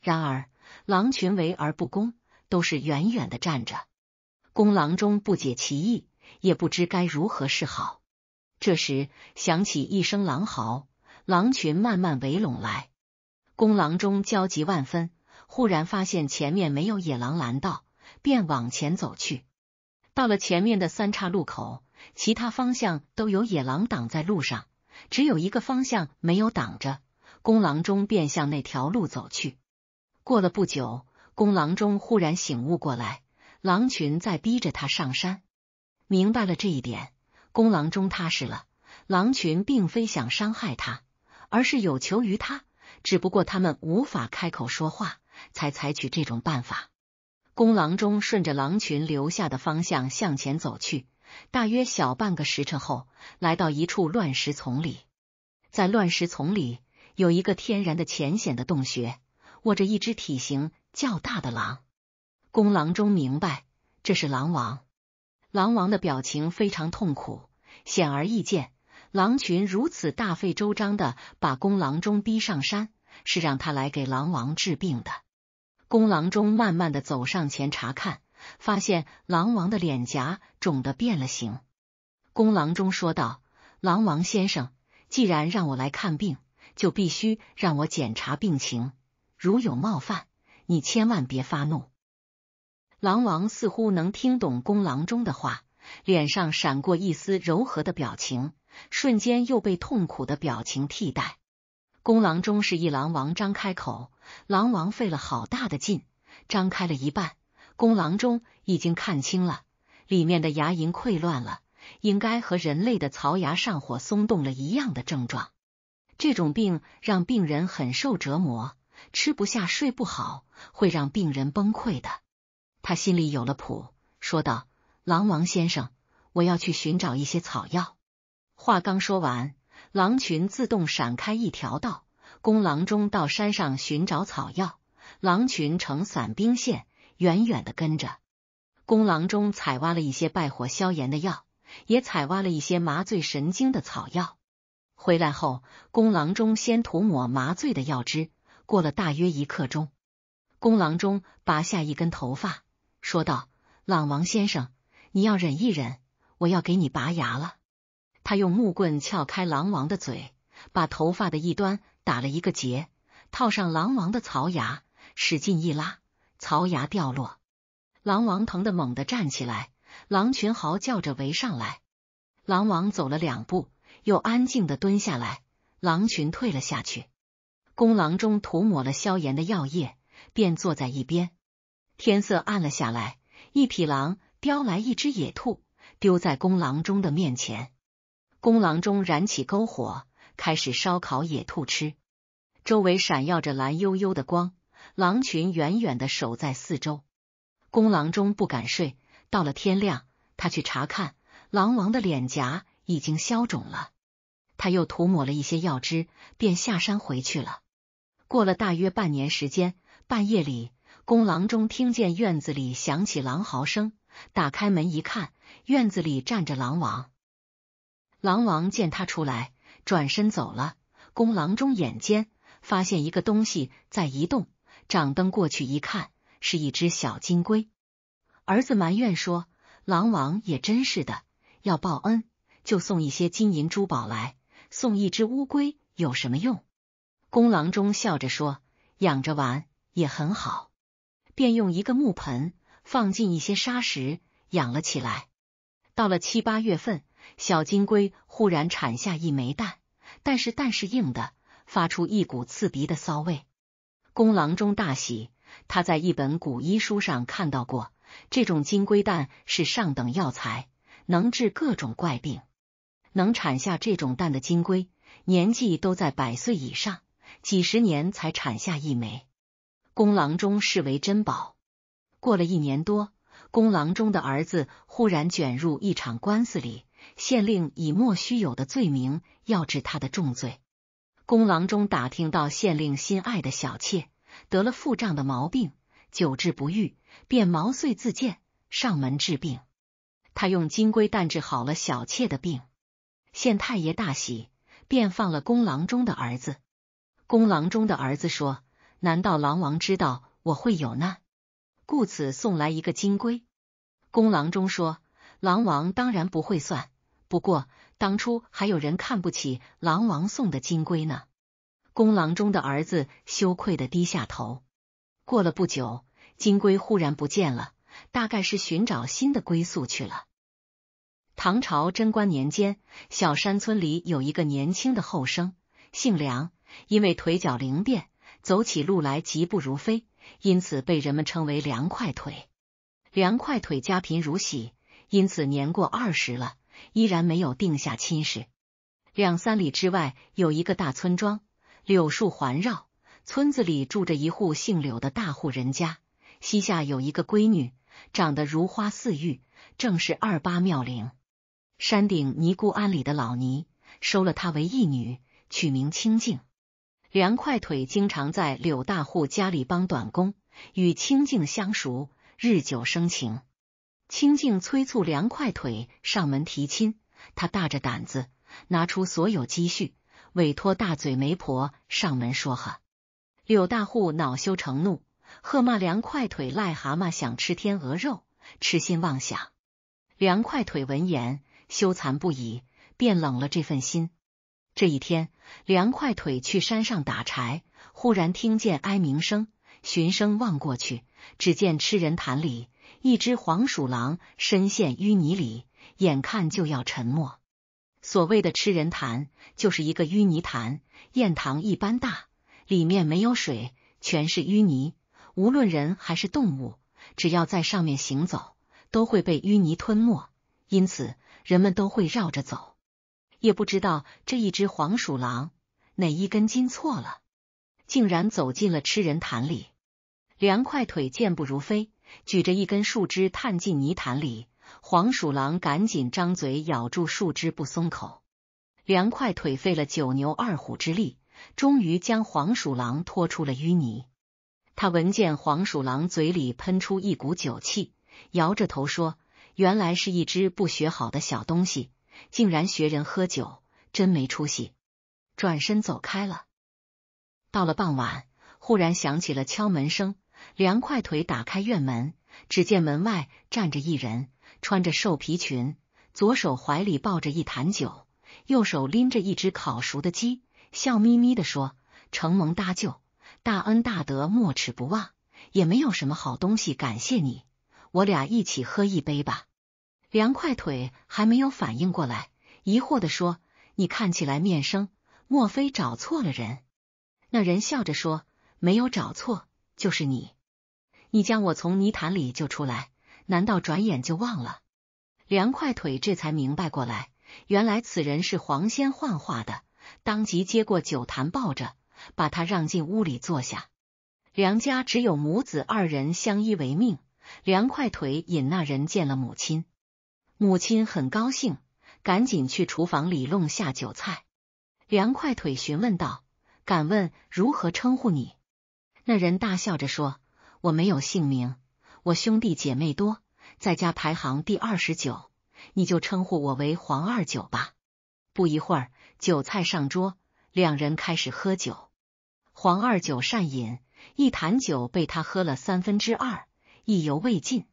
然而。狼群围而不攻，都是远远的站着。公狼中不解其意，也不知该如何是好。这时响起一声狼嚎，狼群慢慢围拢来。公狼中焦急万分，忽然发现前面没有野狼拦道，便往前走去。到了前面的三岔路口，其他方向都有野狼挡在路上，只有一个方向没有挡着。公狼中便向那条路走去。过了不久，公狼中忽然醒悟过来，狼群在逼着他上山。明白了这一点，公狼中踏实了。狼群并非想伤害他，而是有求于他，只不过他们无法开口说话，才采取这种办法。公狼中顺着狼群留下的方向向前走去，大约小半个时辰后，来到一处乱石丛里。在乱石丛里有一个天然的浅显的洞穴。握着一只体型较大的狼，公狼中明白这是狼王。狼王的表情非常痛苦，显而易见，狼群如此大费周章的把公狼中逼上山，是让他来给狼王治病的。公狼中慢慢的走上前查看，发现狼王的脸颊肿得变了形。公狼中说道：“狼王先生，既然让我来看病，就必须让我检查病情。”如有冒犯，你千万别发怒。狼王似乎能听懂公狼中的话，脸上闪过一丝柔和的表情，瞬间又被痛苦的表情替代。公狼中示意狼王张开口，狼王费了好大的劲张开了一半。公狼中已经看清了里面的牙龈溃乱了，应该和人类的槽牙上火松动了一样的症状。这种病让病人很受折磨。吃不下，睡不好，会让病人崩溃的。他心里有了谱，说道：“狼王先生，我要去寻找一些草药。”话刚说完，狼群自动闪开一条道，公狼中到山上寻找草药，狼群呈散兵线，远远的跟着。公狼中采挖了一些败火消炎的药，也采挖了一些麻醉神经的草药。回来后，公狼中先涂抹麻醉的药汁。过了大约一刻钟，公狼中拔下一根头发，说道：“狼王先生，你要忍一忍，我要给你拔牙了。”他用木棍撬开狼王的嘴，把头发的一端打了一个结，套上狼王的槽牙，使劲一拉，槽牙掉落。狼王疼得猛地站起来，狼群嚎叫着围上来。狼王走了两步，又安静的蹲下来，狼群退了下去。公郎中涂抹了消炎的药液，便坐在一边。天色暗了下来，一匹狼叼来一只野兔，丢在公郎中的面前。公郎中燃起篝火，开始烧烤野兔吃。周围闪耀着蓝幽幽的光，狼群远远的守在四周。公郎中不敢睡，到了天亮，他去查看狼王的脸颊已经消肿了，他又涂抹了一些药汁，便下山回去了。过了大约半年时间，半夜里，公郎中听见院子里响起狼嚎声，打开门一看，院子里站着狼王。狼王见他出来，转身走了。公郎中眼尖，发现一个东西在移动，掌灯过去一看，是一只小金龟。儿子埋怨说：“狼王也真是的，要报恩就送一些金银珠宝来，送一只乌龟有什么用？”公郎中笑着说：“养着玩也很好。”便用一个木盆放进一些沙石，养了起来。到了七八月份，小金龟忽然产下一枚蛋，但是蛋是硬的，发出一股刺鼻的骚味。公郎中大喜，他在一本古医书上看到过，这种金龟蛋是上等药材，能治各种怪病。能产下这种蛋的金龟，年纪都在百岁以上。几十年才产下一枚，公郎中视为珍宝。过了一年多，公郎中的儿子忽然卷入一场官司里，县令以莫须有的罪名要治他的重罪。公郎中打听到县令心爱的小妾得了腹胀的毛病，久治不愈，便毛遂自荐上门治病。他用金龟蛋治好了小妾的病，县太爷大喜，便放了公郎中的儿子。公郎中的儿子说：“难道狼王知道我会有难，故此送来一个金龟？”公郎中说：“狼王当然不会算，不过当初还有人看不起狼王送的金龟呢。”公郎中的儿子羞愧的低下头。过了不久，金龟忽然不见了，大概是寻找新的归宿去了。唐朝贞观年间，小山村里有一个年轻的后生，姓梁。因为腿脚灵便，走起路来疾步如飞，因此被人们称为“凉快腿”。凉快腿家贫如洗，因此年过二十了，依然没有定下亲事。两三里之外有一个大村庄，柳树环绕，村子里住着一户姓柳的大户人家，膝下有一个闺女，长得如花似玉，正是二八妙龄。山顶尼姑庵里的老尼收了她为义女，取名清净。梁快腿经常在柳大户家里帮短工，与清静相熟，日久生情。清静催促梁快腿上门提亲，他大着胆子拿出所有积蓄，委托大嘴媒婆上门说和。柳大户恼羞成怒，喝骂梁快腿癞蛤蟆想吃天鹅肉，痴心妄想。梁快腿闻言羞惭不已，便冷了这份心。这一天，梁快腿去山上打柴，忽然听见哀鸣声，循声望过去，只见吃人潭里一只黄鼠狼深陷淤泥里，眼看就要沉没。所谓的吃人潭，就是一个淤泥潭，堰塘一般大，里面没有水，全是淤泥。无论人还是动物，只要在上面行走，都会被淤泥吞没，因此人们都会绕着走。也不知道这一只黄鼠狼哪一根筋错了，竟然走进了吃人潭里。凉快腿健步如飞，举着一根树枝探进泥潭里，黄鼠狼赶紧张嘴咬住树枝不松口。凉快腿费了九牛二虎之力，终于将黄鼠狼拖出了淤泥。他闻见黄鼠狼嘴里喷出一股酒气，摇着头说：“原来是一只不学好的小东西。”竟然学人喝酒，真没出息！转身走开了。到了傍晚，忽然响起了敲门声。凉快腿打开院门，只见门外站着一人，穿着兽皮裙，左手怀里抱着一坛酒，右手拎着一只烤熟的鸡，笑眯眯的说：“承蒙搭救，大恩大德没齿不忘。也没有什么好东西感谢你，我俩一起喝一杯吧。”梁快腿还没有反应过来，疑惑的说：“你看起来面生，莫非找错了人？”那人笑着说：“没有找错，就是你。你将我从泥潭里救出来，难道转眼就忘了？”梁快腿这才明白过来，原来此人是黄仙幻化的，当即接过酒坛，抱着把他让进屋里坐下。梁家只有母子二人相依为命，梁快腿引那人见了母亲。母亲很高兴，赶紧去厨房里弄下酒菜。梁快腿询问道：“敢问如何称呼你？”那人大笑着说：“我没有姓名，我兄弟姐妹多，在家排行第二十九，你就称呼我为黄二九吧。”不一会儿，酒菜上桌，两人开始喝酒。黄二九善饮，一坛酒被他喝了三分之二，意犹未尽。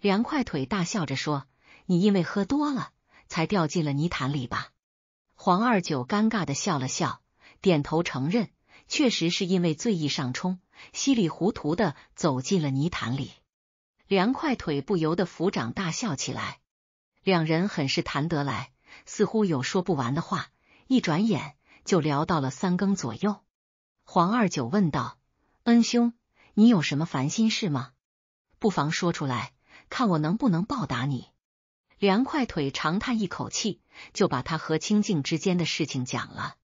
梁快腿大笑着说。你因为喝多了，才掉进了泥潭里吧？黄二九尴尬的笑了笑，点头承认，确实是因为醉意上冲，稀里糊涂的走进了泥潭里。两快腿不由得抚掌大笑起来。两人很是谈得来，似乎有说不完的话，一转眼就聊到了三更左右。黄二九问道：“恩兄，你有什么烦心事吗？不妨说出来，看我能不能报答你。”梁快腿长叹一口气，就把他和清静之间的事情讲了。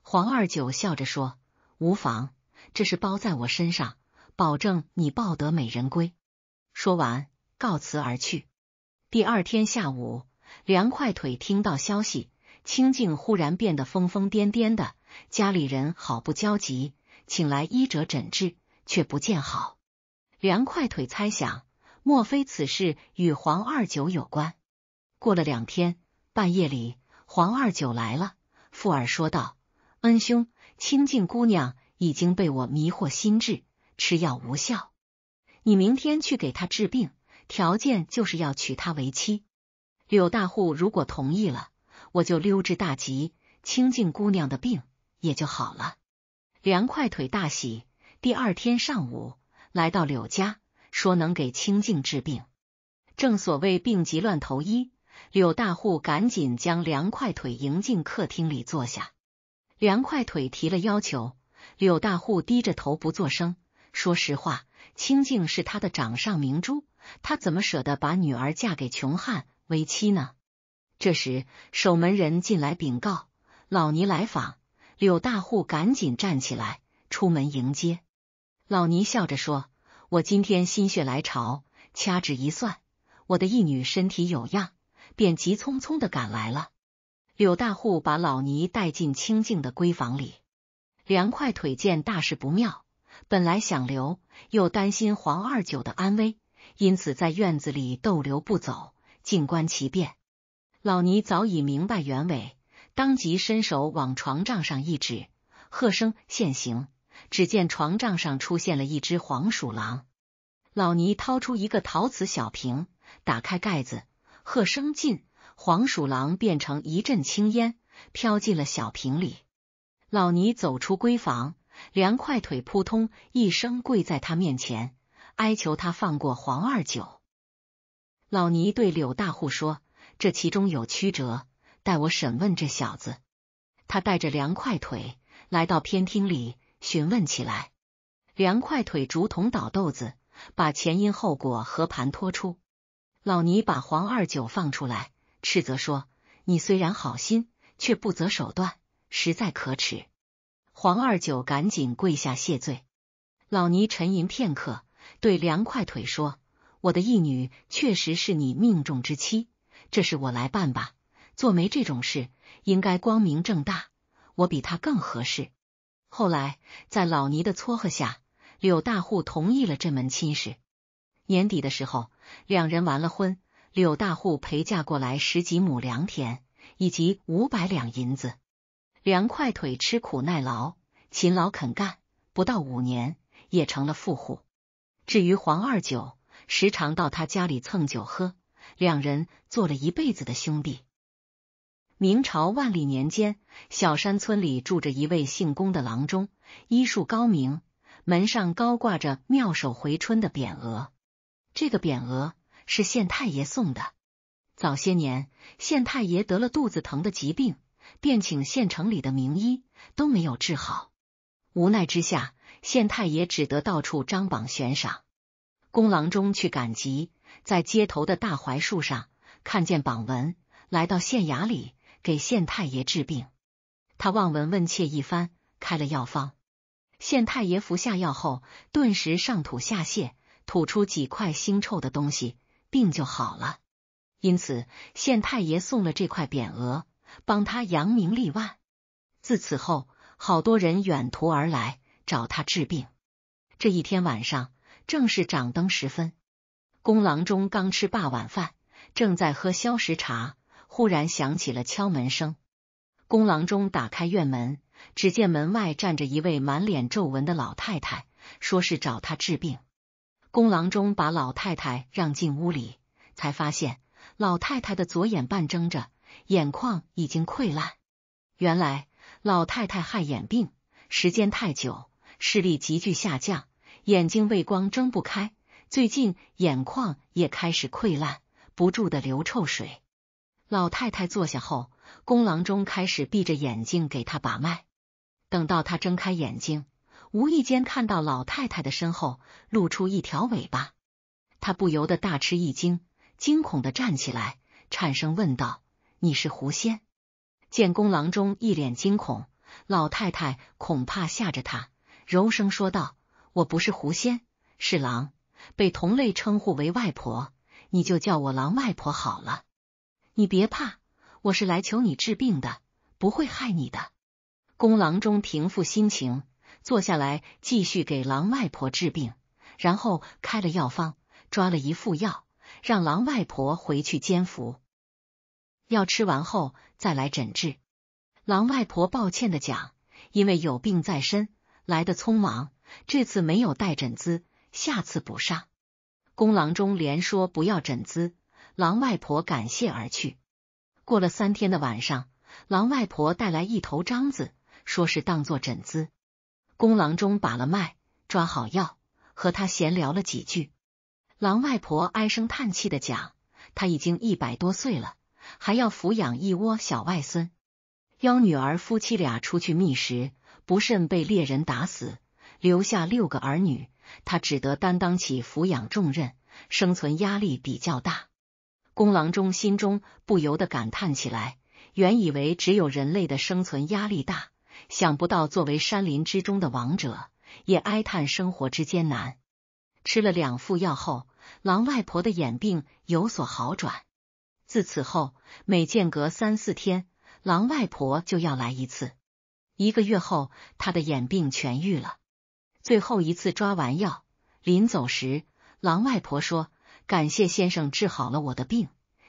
黄二九笑着说：“无妨，这是包在我身上，保证你抱得美人归。”说完，告辞而去。第二天下午，梁快腿听到消息，清静忽然变得疯疯癫癫的，家里人好不焦急，请来医者诊治，却不见好。梁快腿猜想。莫非此事与黄二九有关？过了两天，半夜里，黄二九来了，附耳说道：“恩兄，清静姑娘已经被我迷惑心智，吃药无效。你明天去给她治病，条件就是要娶她为妻。柳大户如果同意了，我就溜之大吉，清静姑娘的病也就好了。”梁快腿大喜，第二天上午来到柳家。说能给清净治病，正所谓病急乱投医。柳大户赶紧将凉快腿迎进客厅里坐下。凉快腿提了要求，柳大户低着头不作声。说实话，清净是他的掌上明珠，他怎么舍得把女儿嫁给穷汉为妻呢？这时，守门人进来禀告老尼来访，柳大户赶紧站起来出门迎接。老尼笑着说。我今天心血来潮，掐指一算，我的义女身体有恙，便急匆匆的赶来了。柳大户把老尼带进清静的闺房里，凉快腿见大事不妙，本来想留，又担心黄二九的安危，因此在院子里逗留不走，静观其变。老尼早已明白原委，当即伸手往床帐上一指，喝声现行。只见床帐上出现了一只黄鼠狼，老尼掏出一个陶瓷小瓶，打开盖子，喝声进，黄鼠狼变成一阵青烟，飘进了小瓶里。老尼走出闺房，凉快腿扑通一声跪在他面前，哀求他放过黄二九。老尼对柳大户说：“这其中有曲折，待我审问这小子。”他带着凉快腿来到偏厅里。询问起来，凉快腿竹筒倒豆子，把前因后果和盘托出。老倪把黄二九放出来，斥责说：“你虽然好心，却不择手段，实在可耻。”黄二九赶紧跪下谢罪。老倪沉吟片刻，对凉快腿说：“我的义女确实是你命中之妻，这事我来办吧。做媒这种事，应该光明正大，我比他更合适。”后来，在老倪的撮合下，柳大户同意了这门亲事。年底的时候，两人完了婚。柳大户陪嫁过来十几亩良田以及五百两银子。梁快腿吃苦耐劳，勤劳肯干，不到五年也成了富户。至于黄二九，时常到他家里蹭酒喝，两人做了一辈子的兄弟。明朝万历年间，小山村里住着一位姓龚的郎中，医术高明，门上高挂着“妙手回春”的匾额。这个匾额是县太爷送的。早些年，县太爷得了肚子疼的疾病，便请县城里的名医都没有治好。无奈之下，县太爷只得到处张榜悬赏。龚郎中去赶集，在街头的大槐树上看见榜文，来到县衙里。给县太爷治病，他望闻问切一番，开了药方。县太爷服下药后，顿时上吐下泻，吐出几块腥臭的东西，病就好了。因此，县太爷送了这块匾额，帮他扬名立万。自此后，好多人远途而来找他治病。这一天晚上，正是掌灯时分，公郎中刚吃罢晚饭，正在喝消食茶。忽然响起了敲门声，公郎中打开院门，只见门外站着一位满脸皱纹的老太太，说是找他治病。公郎中把老太太让进屋里，才发现老太太的左眼半睁着，眼眶已经溃烂。原来老太太害眼病时间太久，视力急剧下降，眼睛畏光睁不开，最近眼眶也开始溃烂，不住的流臭水。老太太坐下后，公郎中开始闭着眼睛给她把脉。等到他睁开眼睛，无意间看到老太太的身后露出一条尾巴，他不由得大吃一惊，惊恐的站起来，颤声问道：“你是狐仙？”见公郎中一脸惊恐，老太太恐怕吓着她，柔声说道：“我不是狐仙，是狼，被同类称呼为外婆，你就叫我狼外婆好了。”你别怕，我是来求你治病的，不会害你的。公郎中平复心情，坐下来继续给狼外婆治病，然后开了药方，抓了一副药，让狼外婆回去煎服。药吃完后再来诊治。狼外婆抱歉的讲，因为有病在身，来的匆忙，这次没有带诊资，下次补上。公郎中连说不要诊资。狼外婆感谢而去。过了三天的晚上，狼外婆带来一头獐子，说是当做枕资。公狼中把了脉，抓好药，和他闲聊了几句。狼外婆唉声叹气的讲：“他已经一百多岁了，还要抚养一窝小外孙。幺女儿夫妻俩出去觅食，不慎被猎人打死，留下六个儿女，他只得担当起抚养重任，生存压力比较大。”公狼中心中不由得感叹起来，原以为只有人类的生存压力大，想不到作为山林之中的王者，也哀叹生活之艰难。吃了两副药后，狼外婆的眼病有所好转。自此后，每间隔三四天，狼外婆就要来一次。一个月后，她的眼病痊愈了。最后一次抓完药，临走时，狼外婆说。感谢先生治好了我的病，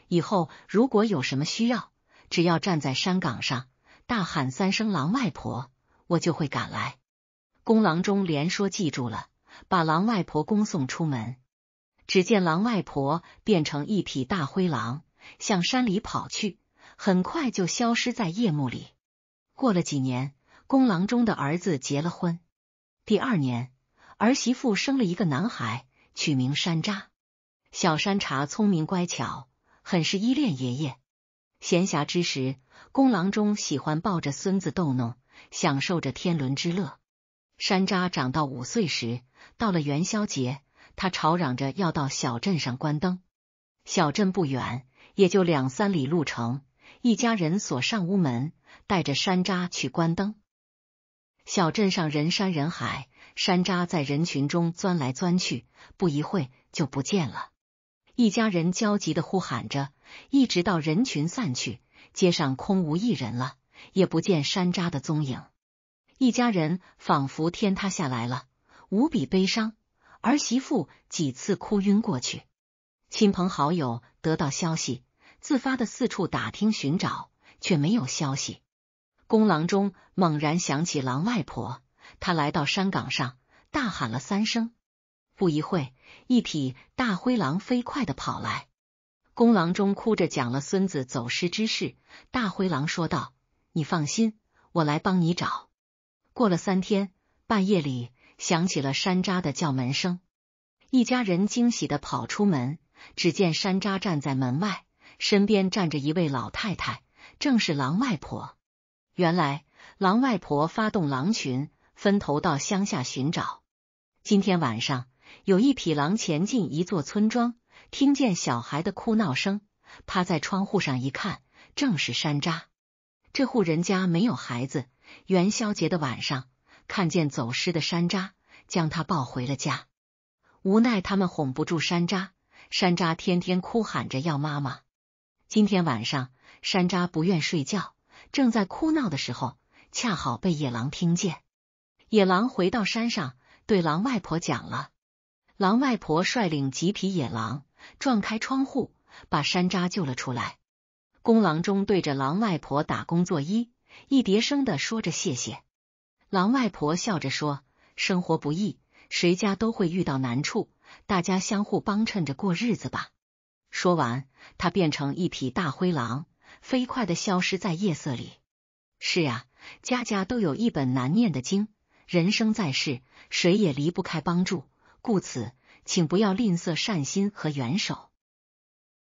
以后如果有什么需要，只要站在山岗上大喊三声“狼外婆”，我就会赶来。公郎中连说记住了，把狼外婆恭送出门。只见狼外婆变成一匹大灰狼，向山里跑去，很快就消失在夜幕里。过了几年，公郎中的儿子结了婚，第二年儿媳妇生了一个男孩，取名山楂。小山茶聪明乖巧，很是依恋爷爷。闲暇之时，公郎中喜欢抱着孙子逗弄，享受着天伦之乐。山楂长到五岁时，到了元宵节，他吵嚷着要到小镇上关灯。小镇不远，也就两三里路程。一家人锁上屋门，带着山楂去关灯。小镇上人山人海，山楂在人群中钻来钻去，不一会就不见了。一家人焦急的呼喊着，一直到人群散去，街上空无一人了，也不见山楂的踪影。一家人仿佛天塌下来了，无比悲伤，儿媳妇几次哭晕过去。亲朋好友得到消息，自发的四处打听寻找，却没有消息。公狼中猛然想起狼外婆，他来到山岗上，大喊了三声。不一会一匹大灰狼飞快的跑来。公狼中哭着讲了孙子走失之事。大灰狼说道：“你放心，我来帮你找。”过了三天，半夜里响起了山楂的叫门声。一家人惊喜的跑出门，只见山楂站在门外，身边站着一位老太太，正是狼外婆。原来，狼外婆发动狼群，分头到乡下寻找。今天晚上。有一匹狼前进一座村庄，听见小孩的哭闹声，趴在窗户上一看，正是山楂。这户人家没有孩子，元宵节的晚上看见走失的山楂，将他抱回了家。无奈他们哄不住山楂，山楂天天哭喊着要妈妈。今天晚上山楂不愿睡觉，正在哭闹的时候，恰好被野狼听见。野狼回到山上，对狼外婆讲了。狼外婆率领几匹野狼撞开窗户，把山楂救了出来。公狼中对着狼外婆打工作揖，一叠声的说着谢谢。狼外婆笑着说：“生活不易，谁家都会遇到难处，大家相互帮衬着过日子吧。”说完，他变成一匹大灰狼，飞快的消失在夜色里。是呀，家家都有一本难念的经，人生在世，谁也离不开帮助。故此，请不要吝啬善心和援手。